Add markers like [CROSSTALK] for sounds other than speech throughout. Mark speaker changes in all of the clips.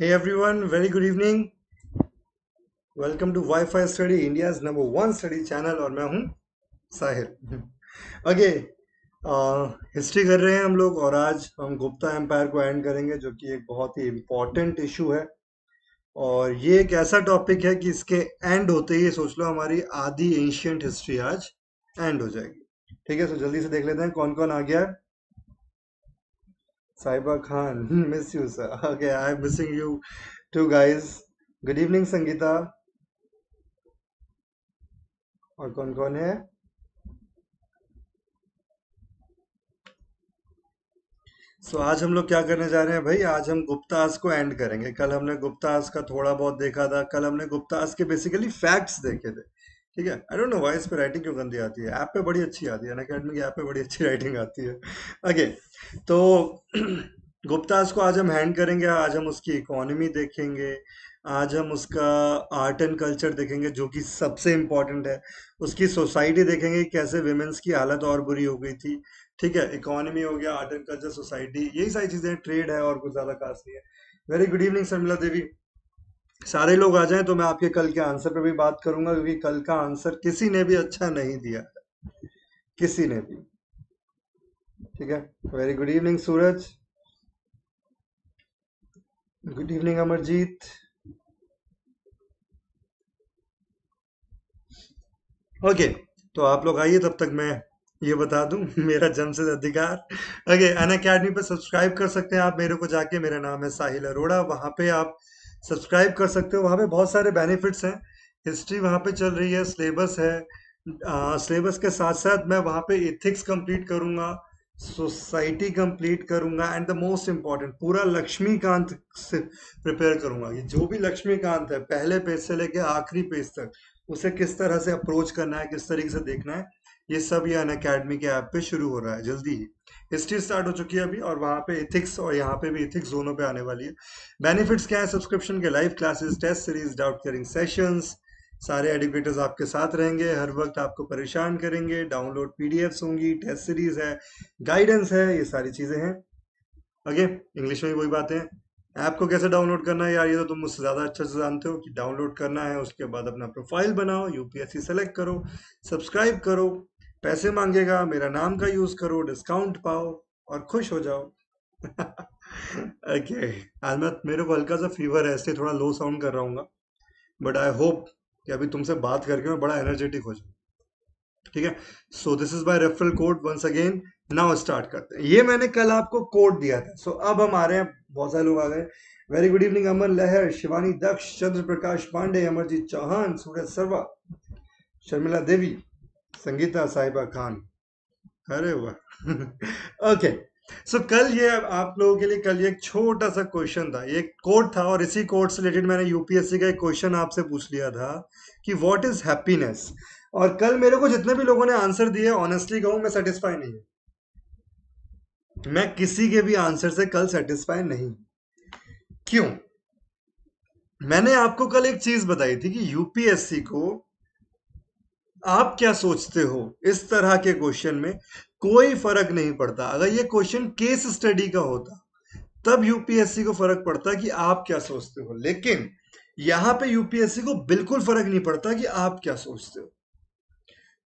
Speaker 1: Hey everyone, very good evening. Welcome to Wi-Fi Study, India's number one study channel और मैं हूँ Sahir okay history कर रहे हैं हम लोग और आज हम गुप्ता एम्पायर को एंड करेंगे जो कि एक बहुत ही इम्पॉर्टेंट इशू है और ये एक ऐसा टॉपिक है कि इसके एंड होते ही सोच लो हमारी आधी एंशियंट हिस्ट्री आज एंड हो जाएगी ठीक है सो जल्दी से देख लेते हैं कौन कौन आ गया है Saiba [LAUGHS] Khan, miss you, sir. Okay, I'm missing you too, guys. Good evening, Sangeeta. और कौन कौन है सो so, आज हम लोग क्या करने जा रहे हैं भाई आज हम गुप्तास को एंड करेंगे कल हमने गुप्तास का थोड़ा बहुत देखा था कल हमने गुप्तास के बेसिकली फैक्ट्स देखे थे ठीक है आई डोंट नो वॉइस पे राइटिंग क्यों गंदी आती है ऐप पे बड़ी अच्छी आती है अकेडमी की ऐप पे बड़ी अच्छी राइटिंग आती है ओके तो [CLEARS THROAT] गुप्ताज को आज हम हैंड करेंगे आज हम उसकी इकोनॉमी देखेंगे आज हम उसका आर्ट एंड कल्चर देखेंगे जो कि सबसे इम्पॉर्टेंट है उसकी सोसाइटी देखेंगे कैसे वेमेंस की हालत और बुरी हो गई थी ठीक है इकोनॉमी हो गया आर्ट एंड कल्चर सोसाइटी यही सारी चीज़ें ट्रेड है और कुछ ज़्यादा खास नहीं है very good evening Sharmila Devi सारे लोग आ जाएं तो मैं आपके कल के आंसर पर भी बात करूंगा क्योंकि कल का आंसर किसी ने भी अच्छा नहीं दिया किसी ने भी ठीक है very good evening Suraj good evening Amarjeet okay okay, तो आप लोग आइए तब तक मैं ये बता दूं [LAUGHS] मेरा जन्म से अधिकार ओके अन अकेडमी पर सब्सक्राइब कर सकते हैं आप मेरे को जाके मेरा नाम है साहिल अरोड़ा वहां पे आप सब्सक्राइब कर सकते हो वहाँ पे बहुत सारे बेनिफिट्स हैं हिस्ट्री वहाँ पे चल रही है सिलेबस है सिलेबस के साथ साथ मैं वहाँ पे इथिक्स कंप्लीट करूँगा सोसाइटी कंप्लीट करूँगा एंड द मोस्ट इम्पॉर्टेंट पूरा लक्ष्मीकांत से प्रिपेयर करूँगा ये जो भी लक्ष्मीकांत है पहले पेज से लेके आखिरी पेज तक उसे किस तरह से अप्रोच करना है किस तरीके से देखना है ये सब ये अन अकेडमी के ऐप पे शुरू हो रहा है जल्दी ही हिस्ट्री स्टार्ट हो चुकी है अभी और वहाँ पे इथिक्स और यहाँ पे भी इथिक्स दोनों पे आने वाली है बेनिफिट्स क्या है सब्सक्रिप्शन के live classes test series doubt clearing sessions सारे एडुकेटर्स आपके साथ रहेंगे हर वक्त आपको परेशान करेंगे डाउनलोड पीडीएफ्स होंगी टेस्ट सीरीज है गाइडेंस है ये सारी चीज़ें हैं ओके इंग्लिश में वही बातें ऐप को कैसे डाउनलोड करना है यार ये तो तुम मुझसे ज़्यादा अच्छे से जानते हो कि डाउनलोड करना है उसके बाद अपना प्रोफाइल बनाओ यूपीएससी सेलेक्ट करो सब्सक्राइब करो पैसे मांगेगा मेरा नाम का यूज करो डिस्काउंट पाओ और खुश हो जाओ ओके [LAUGHS] okay. आज मैं मेरे को हल्का सा फीवर है इसलिए थोड़ा लो साउंड कर रहा हूँ बट आई होप कि अभी तुमसे बात करके मैं बड़ा एनर्जेटिक हो जाऊँ ठीक है so this is by referral code once again now start करते हैं ये मैंने कल आपको कोड दिया था सो so, अब हम आ रहे हैं बहुत सारे लोग आ गए वेरी गुड इवनिंग अमर लहर शिवानी दक्ष चंद्र प्रकाश पांडे अमरजीत चौहान सूरज सर्वा शर्मिला देवी संगीता साहिबा खान अरे वाह ओके [LAUGHS] सो कल ये आप लोगों के लिए कल ये एक छोटा सा क्वेश्चन था एक कोड था और इसी कोड से रिलेटेड मैंने यूपीएससी का एक क्वेश्चन आपसे पूछ लिया था कि व्हाट इज हैप्पीनेस और कल मेरे को जितने भी लोगों ने आंसर दिए ऑनेस्टली कहूं मैं सेटिस्फाई नहीं मैं किसी के भी आंसर से कल सेटिस्फाई नहीं क्यों मैंने आपको कल एक चीज बताई थी कि यूपीएससी को आप क्या सोचते हो इस तरह के क्वेश्चन में कोई फर्क नहीं पड़ता अगर ये क्वेश्चन केस स्टडी का होता तब यूपीएससी को फर्क पड़ता कि आप क्या सोचते हो लेकिन यहां पे यूपीएससी को बिल्कुल फर्क नहीं पड़ता कि आप क्या सोचते हो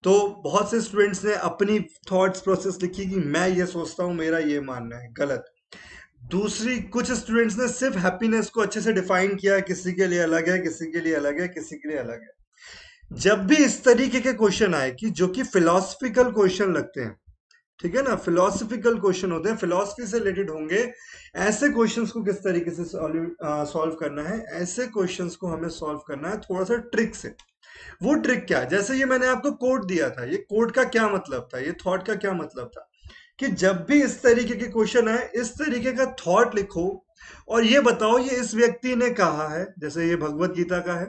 Speaker 1: तो बहुत से स्टूडेंट्स ने अपनी थॉट्स प्रोसेस लिखी कि मैं ये सोचता हूं मेरा ये मानना है गलत दूसरी कुछ स्टूडेंट्स ने सिर्फ हैप्पीनेस को अच्छे से डिफाइन किया किसी के लिए अलग है किसी के लिए अलग है किसी के लिए अलग है जब भी इस तरीके के क्वेश्चन आए कि जो कि फिलोसफिकल क्वेश्चन लगते हैं ठीक है ना फिलोसफिकल क्वेश्चन होते हैं फिलोसफी से रिलेटेड होंगे ऐसे क्वेश्चंस को किस तरीके से सॉल्व करना है ऐसे क्वेश्चंस को हमें सॉल्व करना है थोड़ा सा ट्रिक से वो ट्रिक क्या है जैसे ये मैंने आपको कोड दिया था ये कोड का क्या मतलब था ये थॉट का क्या मतलब था कि जब भी इस तरीके के क्वेश्चन आए इस तरीके का थॉट लिखो और ये बताओ ये इस व्यक्ति ने कहा है जैसे ये भगवत गीता का है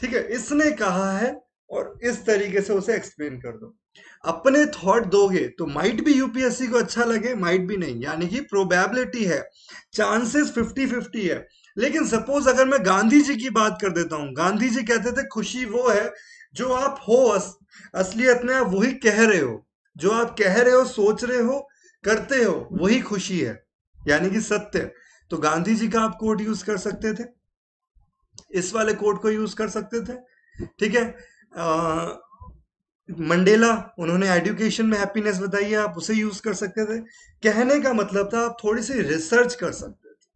Speaker 1: ठीक है इसने कहा है और इस तरीके से उसे एक्सप्लेन कर दो अपने थॉट दोगे तो माइट भी यूपीएससी को अच्छा लगे माइट भी नहीं यानी कि प्रोबेबिलिटी है चांसेस 50-50 है लेकिन सपोज अगर मैं गांधी जी की बात कर देता हूं गांधी जी कहते थे खुशी वो है जो आप हो अस, असलियत में आप वही कह रहे हो जो आप कह रहे हो सोच रहे हो करते हो वही खुशी है यानी कि सत्य तो गांधी जी का आप कोट यूज कर सकते थे इस वाले कोड को यूज कर सकते थे ठीक है मंडेला उन्होंने एडुकेशन में हैप्पीनेस बताई है आप उसे यूज कर सकते थे कहने का मतलब था आप थोड़ी सी रिसर्च कर सकते थे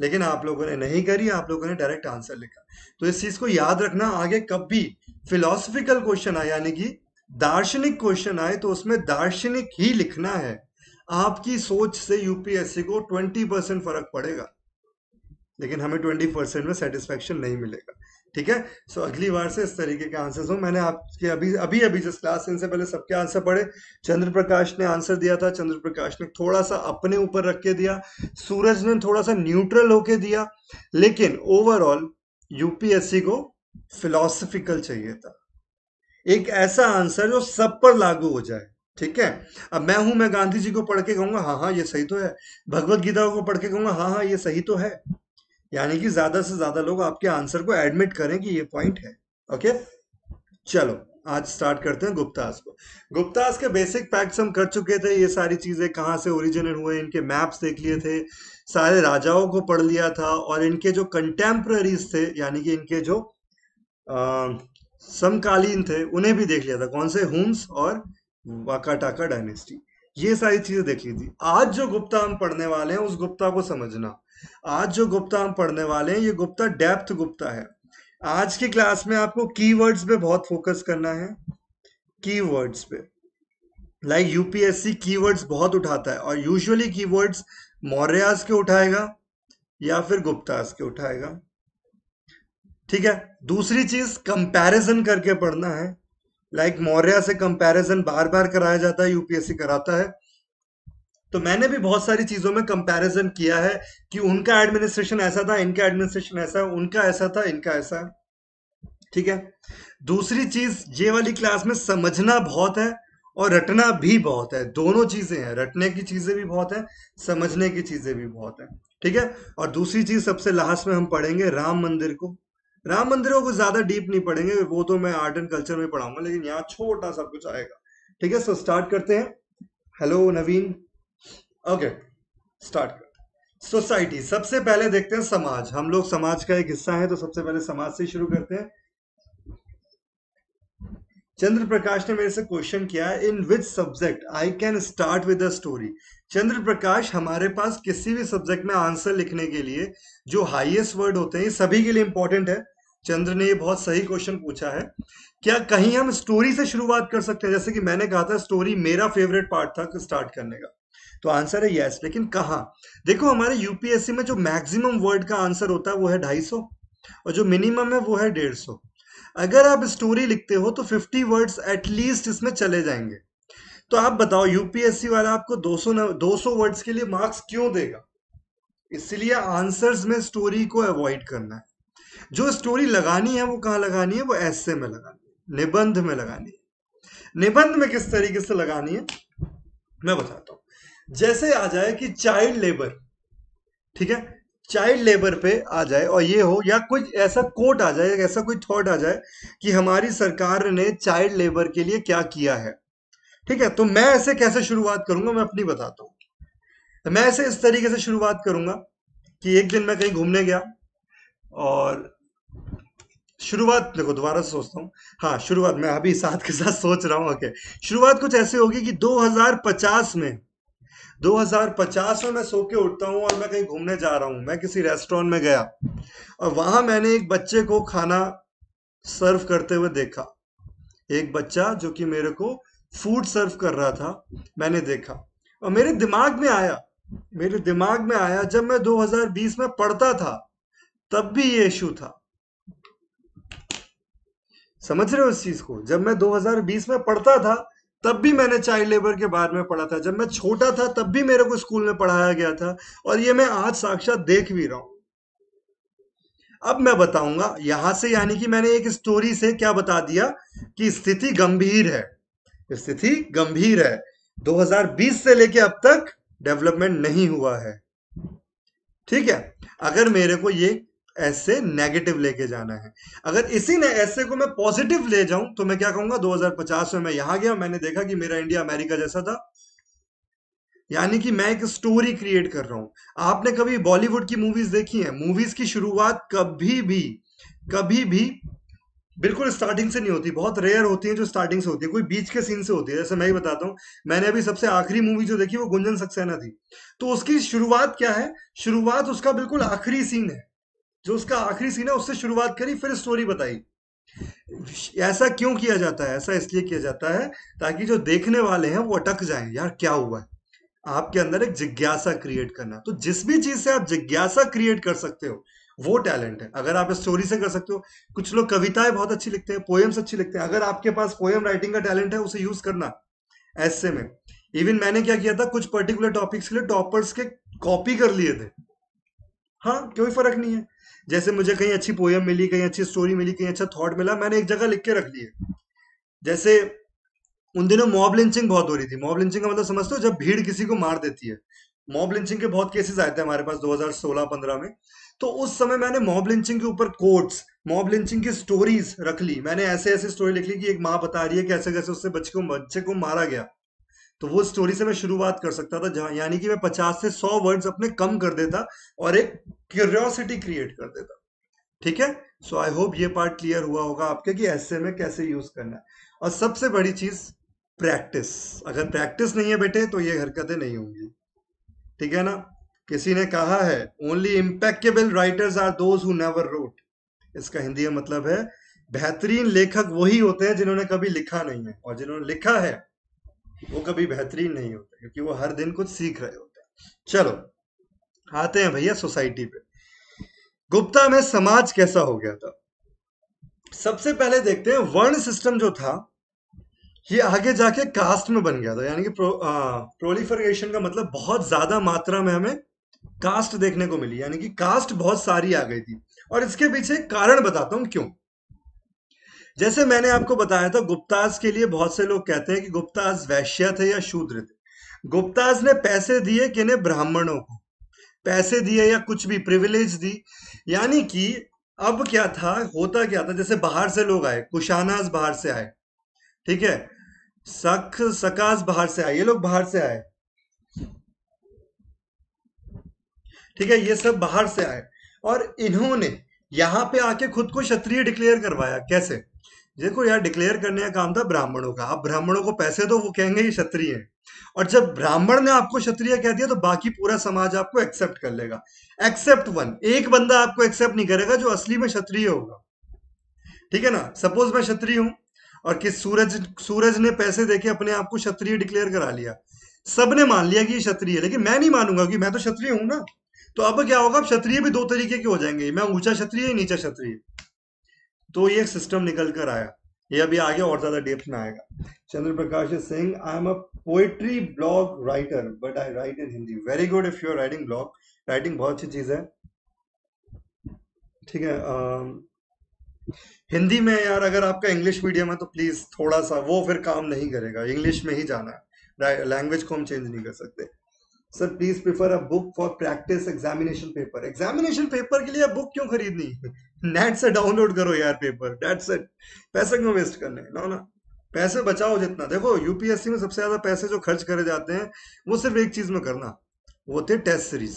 Speaker 1: लेकिन आप लोगों ने नहीं करी आप लोगों ने डायरेक्ट आंसर लिखा तो इस चीज को याद रखना आगे कब भी फिलोसफिकल क्वेश्चन आए यानी कि दार्शनिक क्वेश्चन आए तो उसमें दार्शनिक ही लिखना है आपकी सोच से यूपीएससी को 20 परसेंट फर्क पड़ेगा लेकिन हमें ट्वेंटी परसेंट में सेटिस्फेक्शन नहीं मिलेगा ठीक है सो अगली बार से इस तरीके के आंसर्स हो मैंने आपके अभी अभी अभी जस्ट क्लास इनसे पहले सबके आंसर पढ़े चंद्र प्रकाश ने आंसर दिया था चंद्र प्रकाश ने थोड़ा सा अपने ऊपर रख के दिया सूरज ने थोड़ा सा न्यूट्रल होके दिया लेकिन ओवरऑल यूपीएससी को फिलोसफिकल चाहिए था एक ऐसा आंसर जो सब पर लागू हो जाए ठीक है अब मैं हूं मैं गांधी जी को पढ़ के कहूंगा हाँ हाँ ये सही तो है भगवत गीता को पढ़ के कहूंगा हाँ हाँ ये सही तो है यानी कि ज्यादा से ज्यादा लोग आपके आंसर को एडमिट करें कि ये पॉइंट है ओके चलो आज स्टार्ट करते हैं गुप्तास को गुप्तास के बेसिक फैक्ट्स हम कर चुके थे ये सारी चीजें कहाँ से ओरिजिनल हुए इनके मैप्स देख लिए थे सारे राजाओं को पढ़ लिया था और इनके जो कंटेम्प्ररीज थे यानी कि इनके जो समकालीन थे उन्हें भी देख लिया था कौन से होम्स और वाकाटाका डायनेस्टी ये सारी चीजें देख ली थी आज जो गुप्ता हम पढ़ने वाले हैं उस गुप्ता को समझना आज जो गुप्ता हम पढ़ने वाले हैं ये गुप्ता डेप्थ गुप्ता है आज की क्लास में आपको कीवर्ड्स पे बहुत फोकस करना है कीवर्ड्स पे लाइक यूपीएससी कीवर्ड्स बहुत उठाता है और यूजुअली कीवर्ड्स मौर्यास के उठाएगा या फिर गुप्तास के उठाएगा ठीक है दूसरी चीज कंपैरिजन करके पढ़ना है लाइक like मौर्य से कंपैरिजन बार बार कराया जाता है यूपीएससी कराता है तो मैंने भी बहुत सारी चीजों में कंपैरिजन किया है कि उनका एडमिनिस्ट्रेशन ऐसा था इनका एडमिनिस्ट्रेशन ऐसा है उनका ऐसा था इनका ऐसा है ठीक है दूसरी चीज ये वाली क्लास में समझना बहुत है और रटना भी बहुत है दोनों चीजें हैं रटने की चीजें भी बहुत है समझने की चीजें भी बहुत है ठीक है और दूसरी चीज सबसे लास्ट में हम पढ़ेंगे राम मंदिर को राम मंदिर को ज्यादा डीप नहीं पढ़ेंगे वो तो मैं आर्ट एंड कल्चर में पढ़ाऊंगा लेकिन यहाँ छोटा सब कुछ आएगा ठीक है सो स्टार्ट करते हैं हेलो नवीन ओके स्टार्ट कर सोसाइटी सबसे पहले देखते हैं समाज हम लोग समाज का एक हिस्सा है तो सबसे पहले समाज से शुरू करते हैं चंद्र प्रकाश ने मेरे से क्वेश्चन किया in which subject I can start with a story Chandra Prakash हमारे पास किसी भी सब्जेक्ट में आंसर लिखने के लिए जो हाईएस्ट वर्ड होते हैं सभी के लिए इंपॉर्टेंट है चंद्र ने ये बहुत सही क्वेश्चन पूछा है क्या कहीं हम स्टोरी से शुरुआत कर सकते हैं जैसे कि मैंने कहा था स्टोरी मेरा फेवरेट पार्ट था स्टार्ट करने का तो आंसर है यस लेकिन कहा देखो हमारे यूपीएससी में जो मैक्सिमम वर्ड का आंसर होता है वो है ढाई सौ और जो मिनिमम है वो है डेढ़ सौ अगर आप स्टोरी लिखते हो तो फिफ्टी वर्ड्स एटलीस्ट इसमें चले जाएंगे तो आप बताओ यूपीएससी वाला आपको 200 सौ 200 वर्ड्स के लिए मार्क्स क्यों देगा इसलिए आंसर्स में स्टोरी को अवॉइड करना है जो स्टोरी लगानी है वो कहाँ लगानी है वो ऐसे में लगानी है निबंध में लगानी है निबंध में किस तरीके से लगानी है मैं बताता जैसे आ जाए कि चाइल्ड लेबर ठीक है चाइल्ड लेबर पे आ जाए और ये हो या कुछ ऐसा कोट आ जाए ऐसा कोई थॉट आ जाए कि हमारी सरकार ने चाइल्ड लेबर के लिए क्या किया है ठीक है तो मैं ऐसे कैसे शुरुआत करूंगा मैं अपनी बताता हूं तो मैं ऐसे इस तरीके से शुरुआत करूंगा कि एक दिन मैं कहीं घूमने गया और शुरुआत देखो दोबारा से सोचता हूँ हाँ शुरुआत मैं अभी साथ के साथ सोच रहा हूँ ओके शुरुआत कुछ ऐसे होगी कि 2050 में 2050 में मैं सो के उठता हूँ और मैं कहीं घूमने जा रहा हूँ मैं किसी रेस्टोरेंट में गया और वहां मैंने एक बच्चे को खाना सर्व करते हुए देखा एक बच्चा जो कि मेरे को फूड सर्व कर रहा था मैंने देखा और मेरे दिमाग में आया मेरे दिमाग में आया जब मैं 2020 में पढ़ता था तब भी ये इशू था समझ रहे हो इस चीज को जब मैं 2020 में पढ़ता था तब भी मैंने चाइल्ड लेबर के बारे में पढ़ा था जब मैं छोटा था तब भी मेरे को स्कूल में पढ़ाया गया था और ये मैं आज साक्षात देख भी रहा हूं अब मैं बताऊंगा यहां से यानी कि मैंने एक स्टोरी से क्या बता दिया कि स्थिति गंभीर है स्थिति गंभीर है 2020 से लेके अब तक डेवलपमेंट नहीं हुआ है ठीक है अगर मेरे को ये ऐसे नेगेटिव लेके जाना है अगर इसी ने ऐसे को मैं पॉजिटिव ले जाऊं तो मैं क्या कहूंगा 2050 में मैं यहां गया मैंने देखा कि मेरा इंडिया अमेरिका जैसा था यानी कि मैं एक स्टोरी क्रिएट कर रहा हूं आपने कभी बॉलीवुड की मूवीज देखी है मूवीज की शुरुआत कभी भी कभी भी बिल्कुल स्टार्टिंग से नहीं होती बहुत रेयर होती है जो स्टार्टिंग से होती है कोई बीच के सीन से होती है जैसे मैं ही बताता हूँ मैंने अभी सबसे आखिरी मूवी जो देखी वो गुंजन सक्सेना थी तो उसकी शुरुआत क्या है शुरुआत उसका बिल्कुल आखिरी सीन है जो उसका आखिरी सीन है उससे शुरुआत करी फिर स्टोरी बताई ऐसा क्यों किया जाता है ऐसा इसलिए किया जाता है ताकि जो देखने वाले हैं वो अटक जाए यार क्या हुआ है आपके अंदर एक जिज्ञासा क्रिएट करना तो जिस भी चीज से आप जिज्ञासा क्रिएट कर सकते हो वो टैलेंट है अगर आप स्टोरी से कर सकते हो कुछ लोग कविताएं बहुत अच्छी लिखते हैं पोएम्स अच्छी लिखते हैं अगर आपके पास पोएम राइटिंग का टैलेंट है उसे यूज करना ऐसे में इवन मैंने क्या किया था कुछ पर्टिकुलर टॉपिक्स के लिए टॉपर्स के कॉपी कर लिए थे हाँ कोई फर्क नहीं है जैसे मुझे कहीं अच्छी पोयम मिली कहीं अच्छी स्टोरी मिली कहीं अच्छा थॉट मिला मैंने एक जगह लिख के रख लिया जैसे उन दिनों मॉब लिंचिंग बहुत हो रही थी मॉब लिंचिंग का मतलब समझते हो जब भीड़ किसी को मार देती है मॉब लिंचिंग के बहुत केसेस आए थे हमारे पास 2016-15 में तो उस समय मैंने मॉब लिंचिंग के ऊपर कोट्स मॉब लिंचिंग की स्टोरीज रख ली मैंने ऐसे ऐसे स्टोरी लिख ली कि एक माँ बता रही है कैसे कैसे उससे बच्चे को बच्चे को मारा गया तो वो स्टोरी से मैं शुरुआत कर सकता था जहां यानी कि मैं पचास से सौ वर्ड्स अपने कम कर देता और एक क्यूरियोसिटी क्रिएट कर देता ठीक है सो आई होप ये पार्ट क्लियर हुआ होगा आपके कि ऐसे में कैसे यूज करना है और सबसे बड़ी चीज प्रैक्टिस अगर प्रैक्टिस नहीं है बेटे तो ये हरकतें नहीं होंगी ठीक है ना किसी ने कहा है only impeccable writers are those who never wrote इसका हिंदी में मतलब है बेहतरीन लेखक वही होते हैं जिन्होंने कभी लिखा नहीं है और जिन्होंने लिखा है वो कभी बेहतरीन नहीं होता क्योंकि वो हर दिन कुछ सीख रहे होते हैं चलो आते हैं भैया सोसाइटी पे गुप्ता में समाज कैसा हो गया था सबसे पहले देखते हैं वर्ण सिस्टम जो था ये आगे जाके कास्ट में बन गया था यानी कि प्रो, आ, प्रोलिफरेशन का मतलब बहुत ज्यादा मात्रा में हमें कास्ट देखने को मिली यानी कि कास्ट बहुत सारी आ गई थी और इसके पीछे कारण बताता हूं क्यों जैसे मैंने आपको बताया था गुप्ताज के लिए बहुत से लोग कहते हैं कि गुप्ताज वैश्य थे या शूद्र थे गुप्ताज ने पैसे दिए ने ब्राह्मणों को पैसे दिए या कुछ भी प्रिविलेज दी यानी कि अब क्या था होता क्या था जैसे बाहर से लोग आए कुशानाज बाहर से आए ठीक है सख सकाज बाहर से आए ये लोग बाहर से आए ठीक है ये सब बाहर से आए और इन्होंने यहां पे आके खुद को क्षत्रिय डिक्लेयर करवाया कैसे देखो यार डिक्लेयर करने का काम था ब्राह्मणों का आप ब्राह्मणों को पैसे दो वो कहेंगे ये क्षत्रिय हैं और जब ब्राह्मण ने आपको क्षत्रिय कह दिया तो बाकी पूरा समाज आपको एक्सेप्ट कर लेगा एक्सेप्ट वन एक बंदा आपको एक्सेप्ट नहीं करेगा जो असली में क्षत्रिय होगा ठीक है ना सपोज मैं क्षत्रिय हूं और किस सूरज सूरज ने पैसे देके अपने आप को क्षत्रिय डिक्लेयर करा लिया सबने मान लिया कि ये क्षत्रिय है लेकिन मैं नहीं मानूंगा कि मैं तो क्षत्रिय हूं ना तो अब क्या होगा क्षत्रिय भी दो तरीके के हो जाएंगे मैं ऊंचा क्षत्रिय नीचा क्षत्रिय तो ये सिस्टम निकल कर आया ये अभी आगे और ज्यादा डेप्थ में आएगा Chandra Prakash Singh I am a poetry blog writer but I write in Hindi very good if you are writing blog writing बहुत अच्छी चीज है ठीक है हिंदी में यार अगर आपका इंग्लिश मीडियम है तो प्लीज थोड़ा सा वो फिर काम नहीं करेगा इंग्लिश में ही जाना है लैंग्वेज को हम चेंज नहीं कर सकते sir please prefer a book for practice examination paper examination paper के लिए बुक क्यों खरीदनी नेट से डाउनलोड करो यार पेपर डेट इट पैसे क्यों वेस्ट करने ना ना पैसे बचाओ जितना देखो यूपीएससी में सबसे ज्यादा पैसे जो खर्च करे जाते हैं वो सिर्फ एक चीज में करना वो थे test series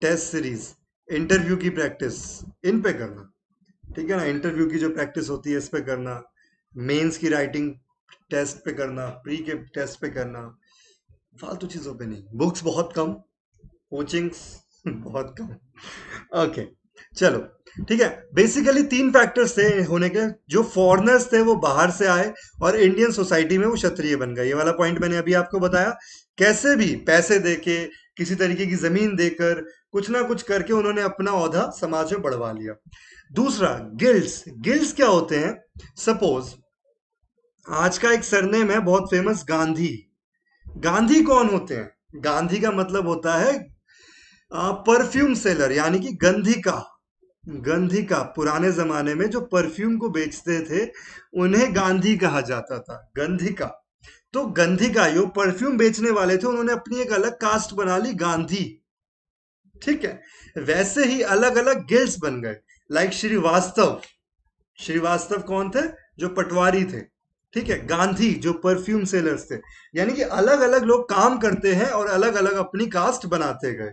Speaker 1: test series interview की प्रैक्टिस इन पे करना ठीक है ना इंटरव्यू की जो प्रैक्टिस होती है इस पे करना मेंस की राइटिंग टेस्ट पे करना प्री के टेस्ट पे करना फालतू चीज़ों पे नहीं बुक्स बहुत कम कोचिंग्स [LAUGHS] बहुत कम ओके okay, चलो ठीक है बेसिकली तीन फैक्टर्स थे होने के जो फॉरनर्स थे वो बाहर से आए और इंडियन सोसाइटी में वो क्षत्रिय बन गए ये वाला पॉइंट मैंने अभी आपको बताया कैसे भी पैसे देके किसी तरीके की जमीन देकर कुछ ना कुछ करके उन्होंने अपना औधा समाज में बढ़वा लिया दूसरा गिल्ड्स गिल्ड्स क्या होते हैं सपोज आज का एक सरनेम है बहुत फेमस गांधी गांधी कौन होते हैं गांधी का मतलब होता है परफ्यूम सेलर यानी कि गंधी का गंधी का पुराने जमाने में जो परफ्यूम को बेचते थे उन्हें गांधी कहा जाता था गंधी का तो गंधी का यो परफ्यूम बेचने वाले थे उन्होंने अपनी एक अलग कास्ट बना ली गांधी ठीक है वैसे ही अलग अलग गिल्ड्स बन गए लाइक श्रीवास्तव श्रीवास्तव कौन थे जो पटवारी थे ठीक है गांधी जो परफ्यूम सेलर्स थे यानी कि अलग अलग लोग काम करते हैं और अलग अलग अपनी कास्ट बनाते गए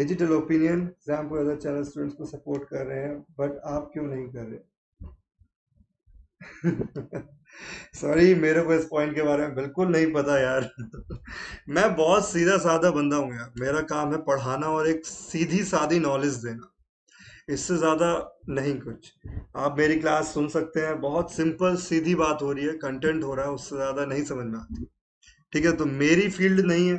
Speaker 1: डिजिटल ओपिनियन एग्जाम को अदर चैनल स्टूडेंट्स को सपोर्ट कर रहे हैं बट आप क्यों नहीं कर रहे सॉरी [LAUGHS] मेरे को इस पॉइंट के बारे में बिल्कुल नहीं पता यार [LAUGHS] मैं बहुत सीधा साधा बंदा हूँ यार मेरा काम है पढ़ाना और एक सीधी सादी नॉलेज देना इससे ज़्यादा नहीं कुछ आप मेरी क्लास सुन सकते हैं बहुत सिंपल सीधी बात हो रही है कंटेंट हो रहा है उससे ज़्यादा नहीं समझ में आती ठीक है तो मेरी फील्ड नहीं है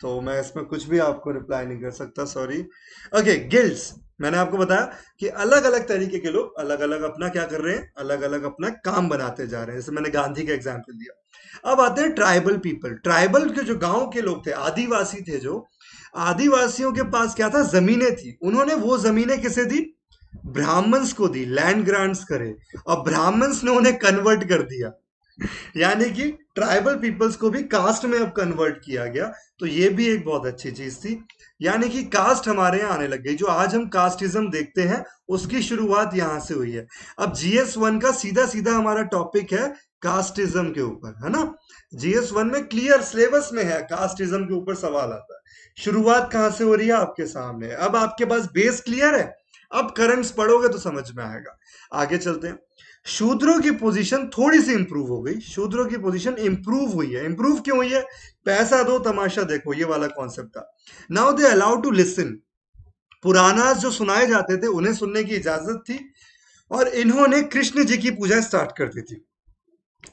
Speaker 1: तो मैं इसमें कुछ भी आपको रिप्लाई नहीं कर सकता सॉरी ओके गिल्ड्स मैंने आपको बताया कि अलग अलग तरीके के लोग अलग अलग अपना क्या कर रहे हैं अलग अलग अपना काम बनाते जा रहे हैं जैसे मैंने गांधी का एग्जाम्पल दिया अब आते हैं ट्राइबल पीपल ट्राइबल के जो गांव के लोग थे आदिवासी थे जो आदिवासियों के पास क्या था जमीनें थी उन्होंने वो जमीनें किसे दी ब्राह्मण्स को दी लैंड ग्रांट्स करे और ब्राह्मण्स ने उन्हें कन्वर्ट कर दिया यानी कि ट्राइबल पीपल्स को भी कास्ट में अब कन्वर्ट किया गया तो ये भी एक बहुत अच्छी चीज थी यानी कि कास्ट हमारे यहाँ आने लग गई जो आज हम कास्टिज्म देखते हैं उसकी शुरुआत यहां से हुई है अब जीएस वन का सीधा सीधा हमारा टॉपिक है कास्टिज्म के ऊपर है ना जीएस वन में क्लियर सिलेबस में है कास्टिज्म के ऊपर सवाल आता है शुरुआत कहां से हो रही है आपके सामने अब आपके पास बेस क्लियर है अब करंट्स पढ़ोगे तो समझ में आएगा आगे चलते हैं शूद्रों की पोजीशन थोड़ी सी इंप्रूव हो गई शूद्रों की पोजीशन इंप्रूव हुई है इंप्रूव क्यों हुई है पैसा दो तमाशा देखो ये वाला कॉन्सेप्ट था now they allow to listen पुराना जो सुनाए जाते थे उन्हें सुनने की इजाजत थी और इन्होंने कृष्ण जी की पूजा स्टार्ट कर दी थी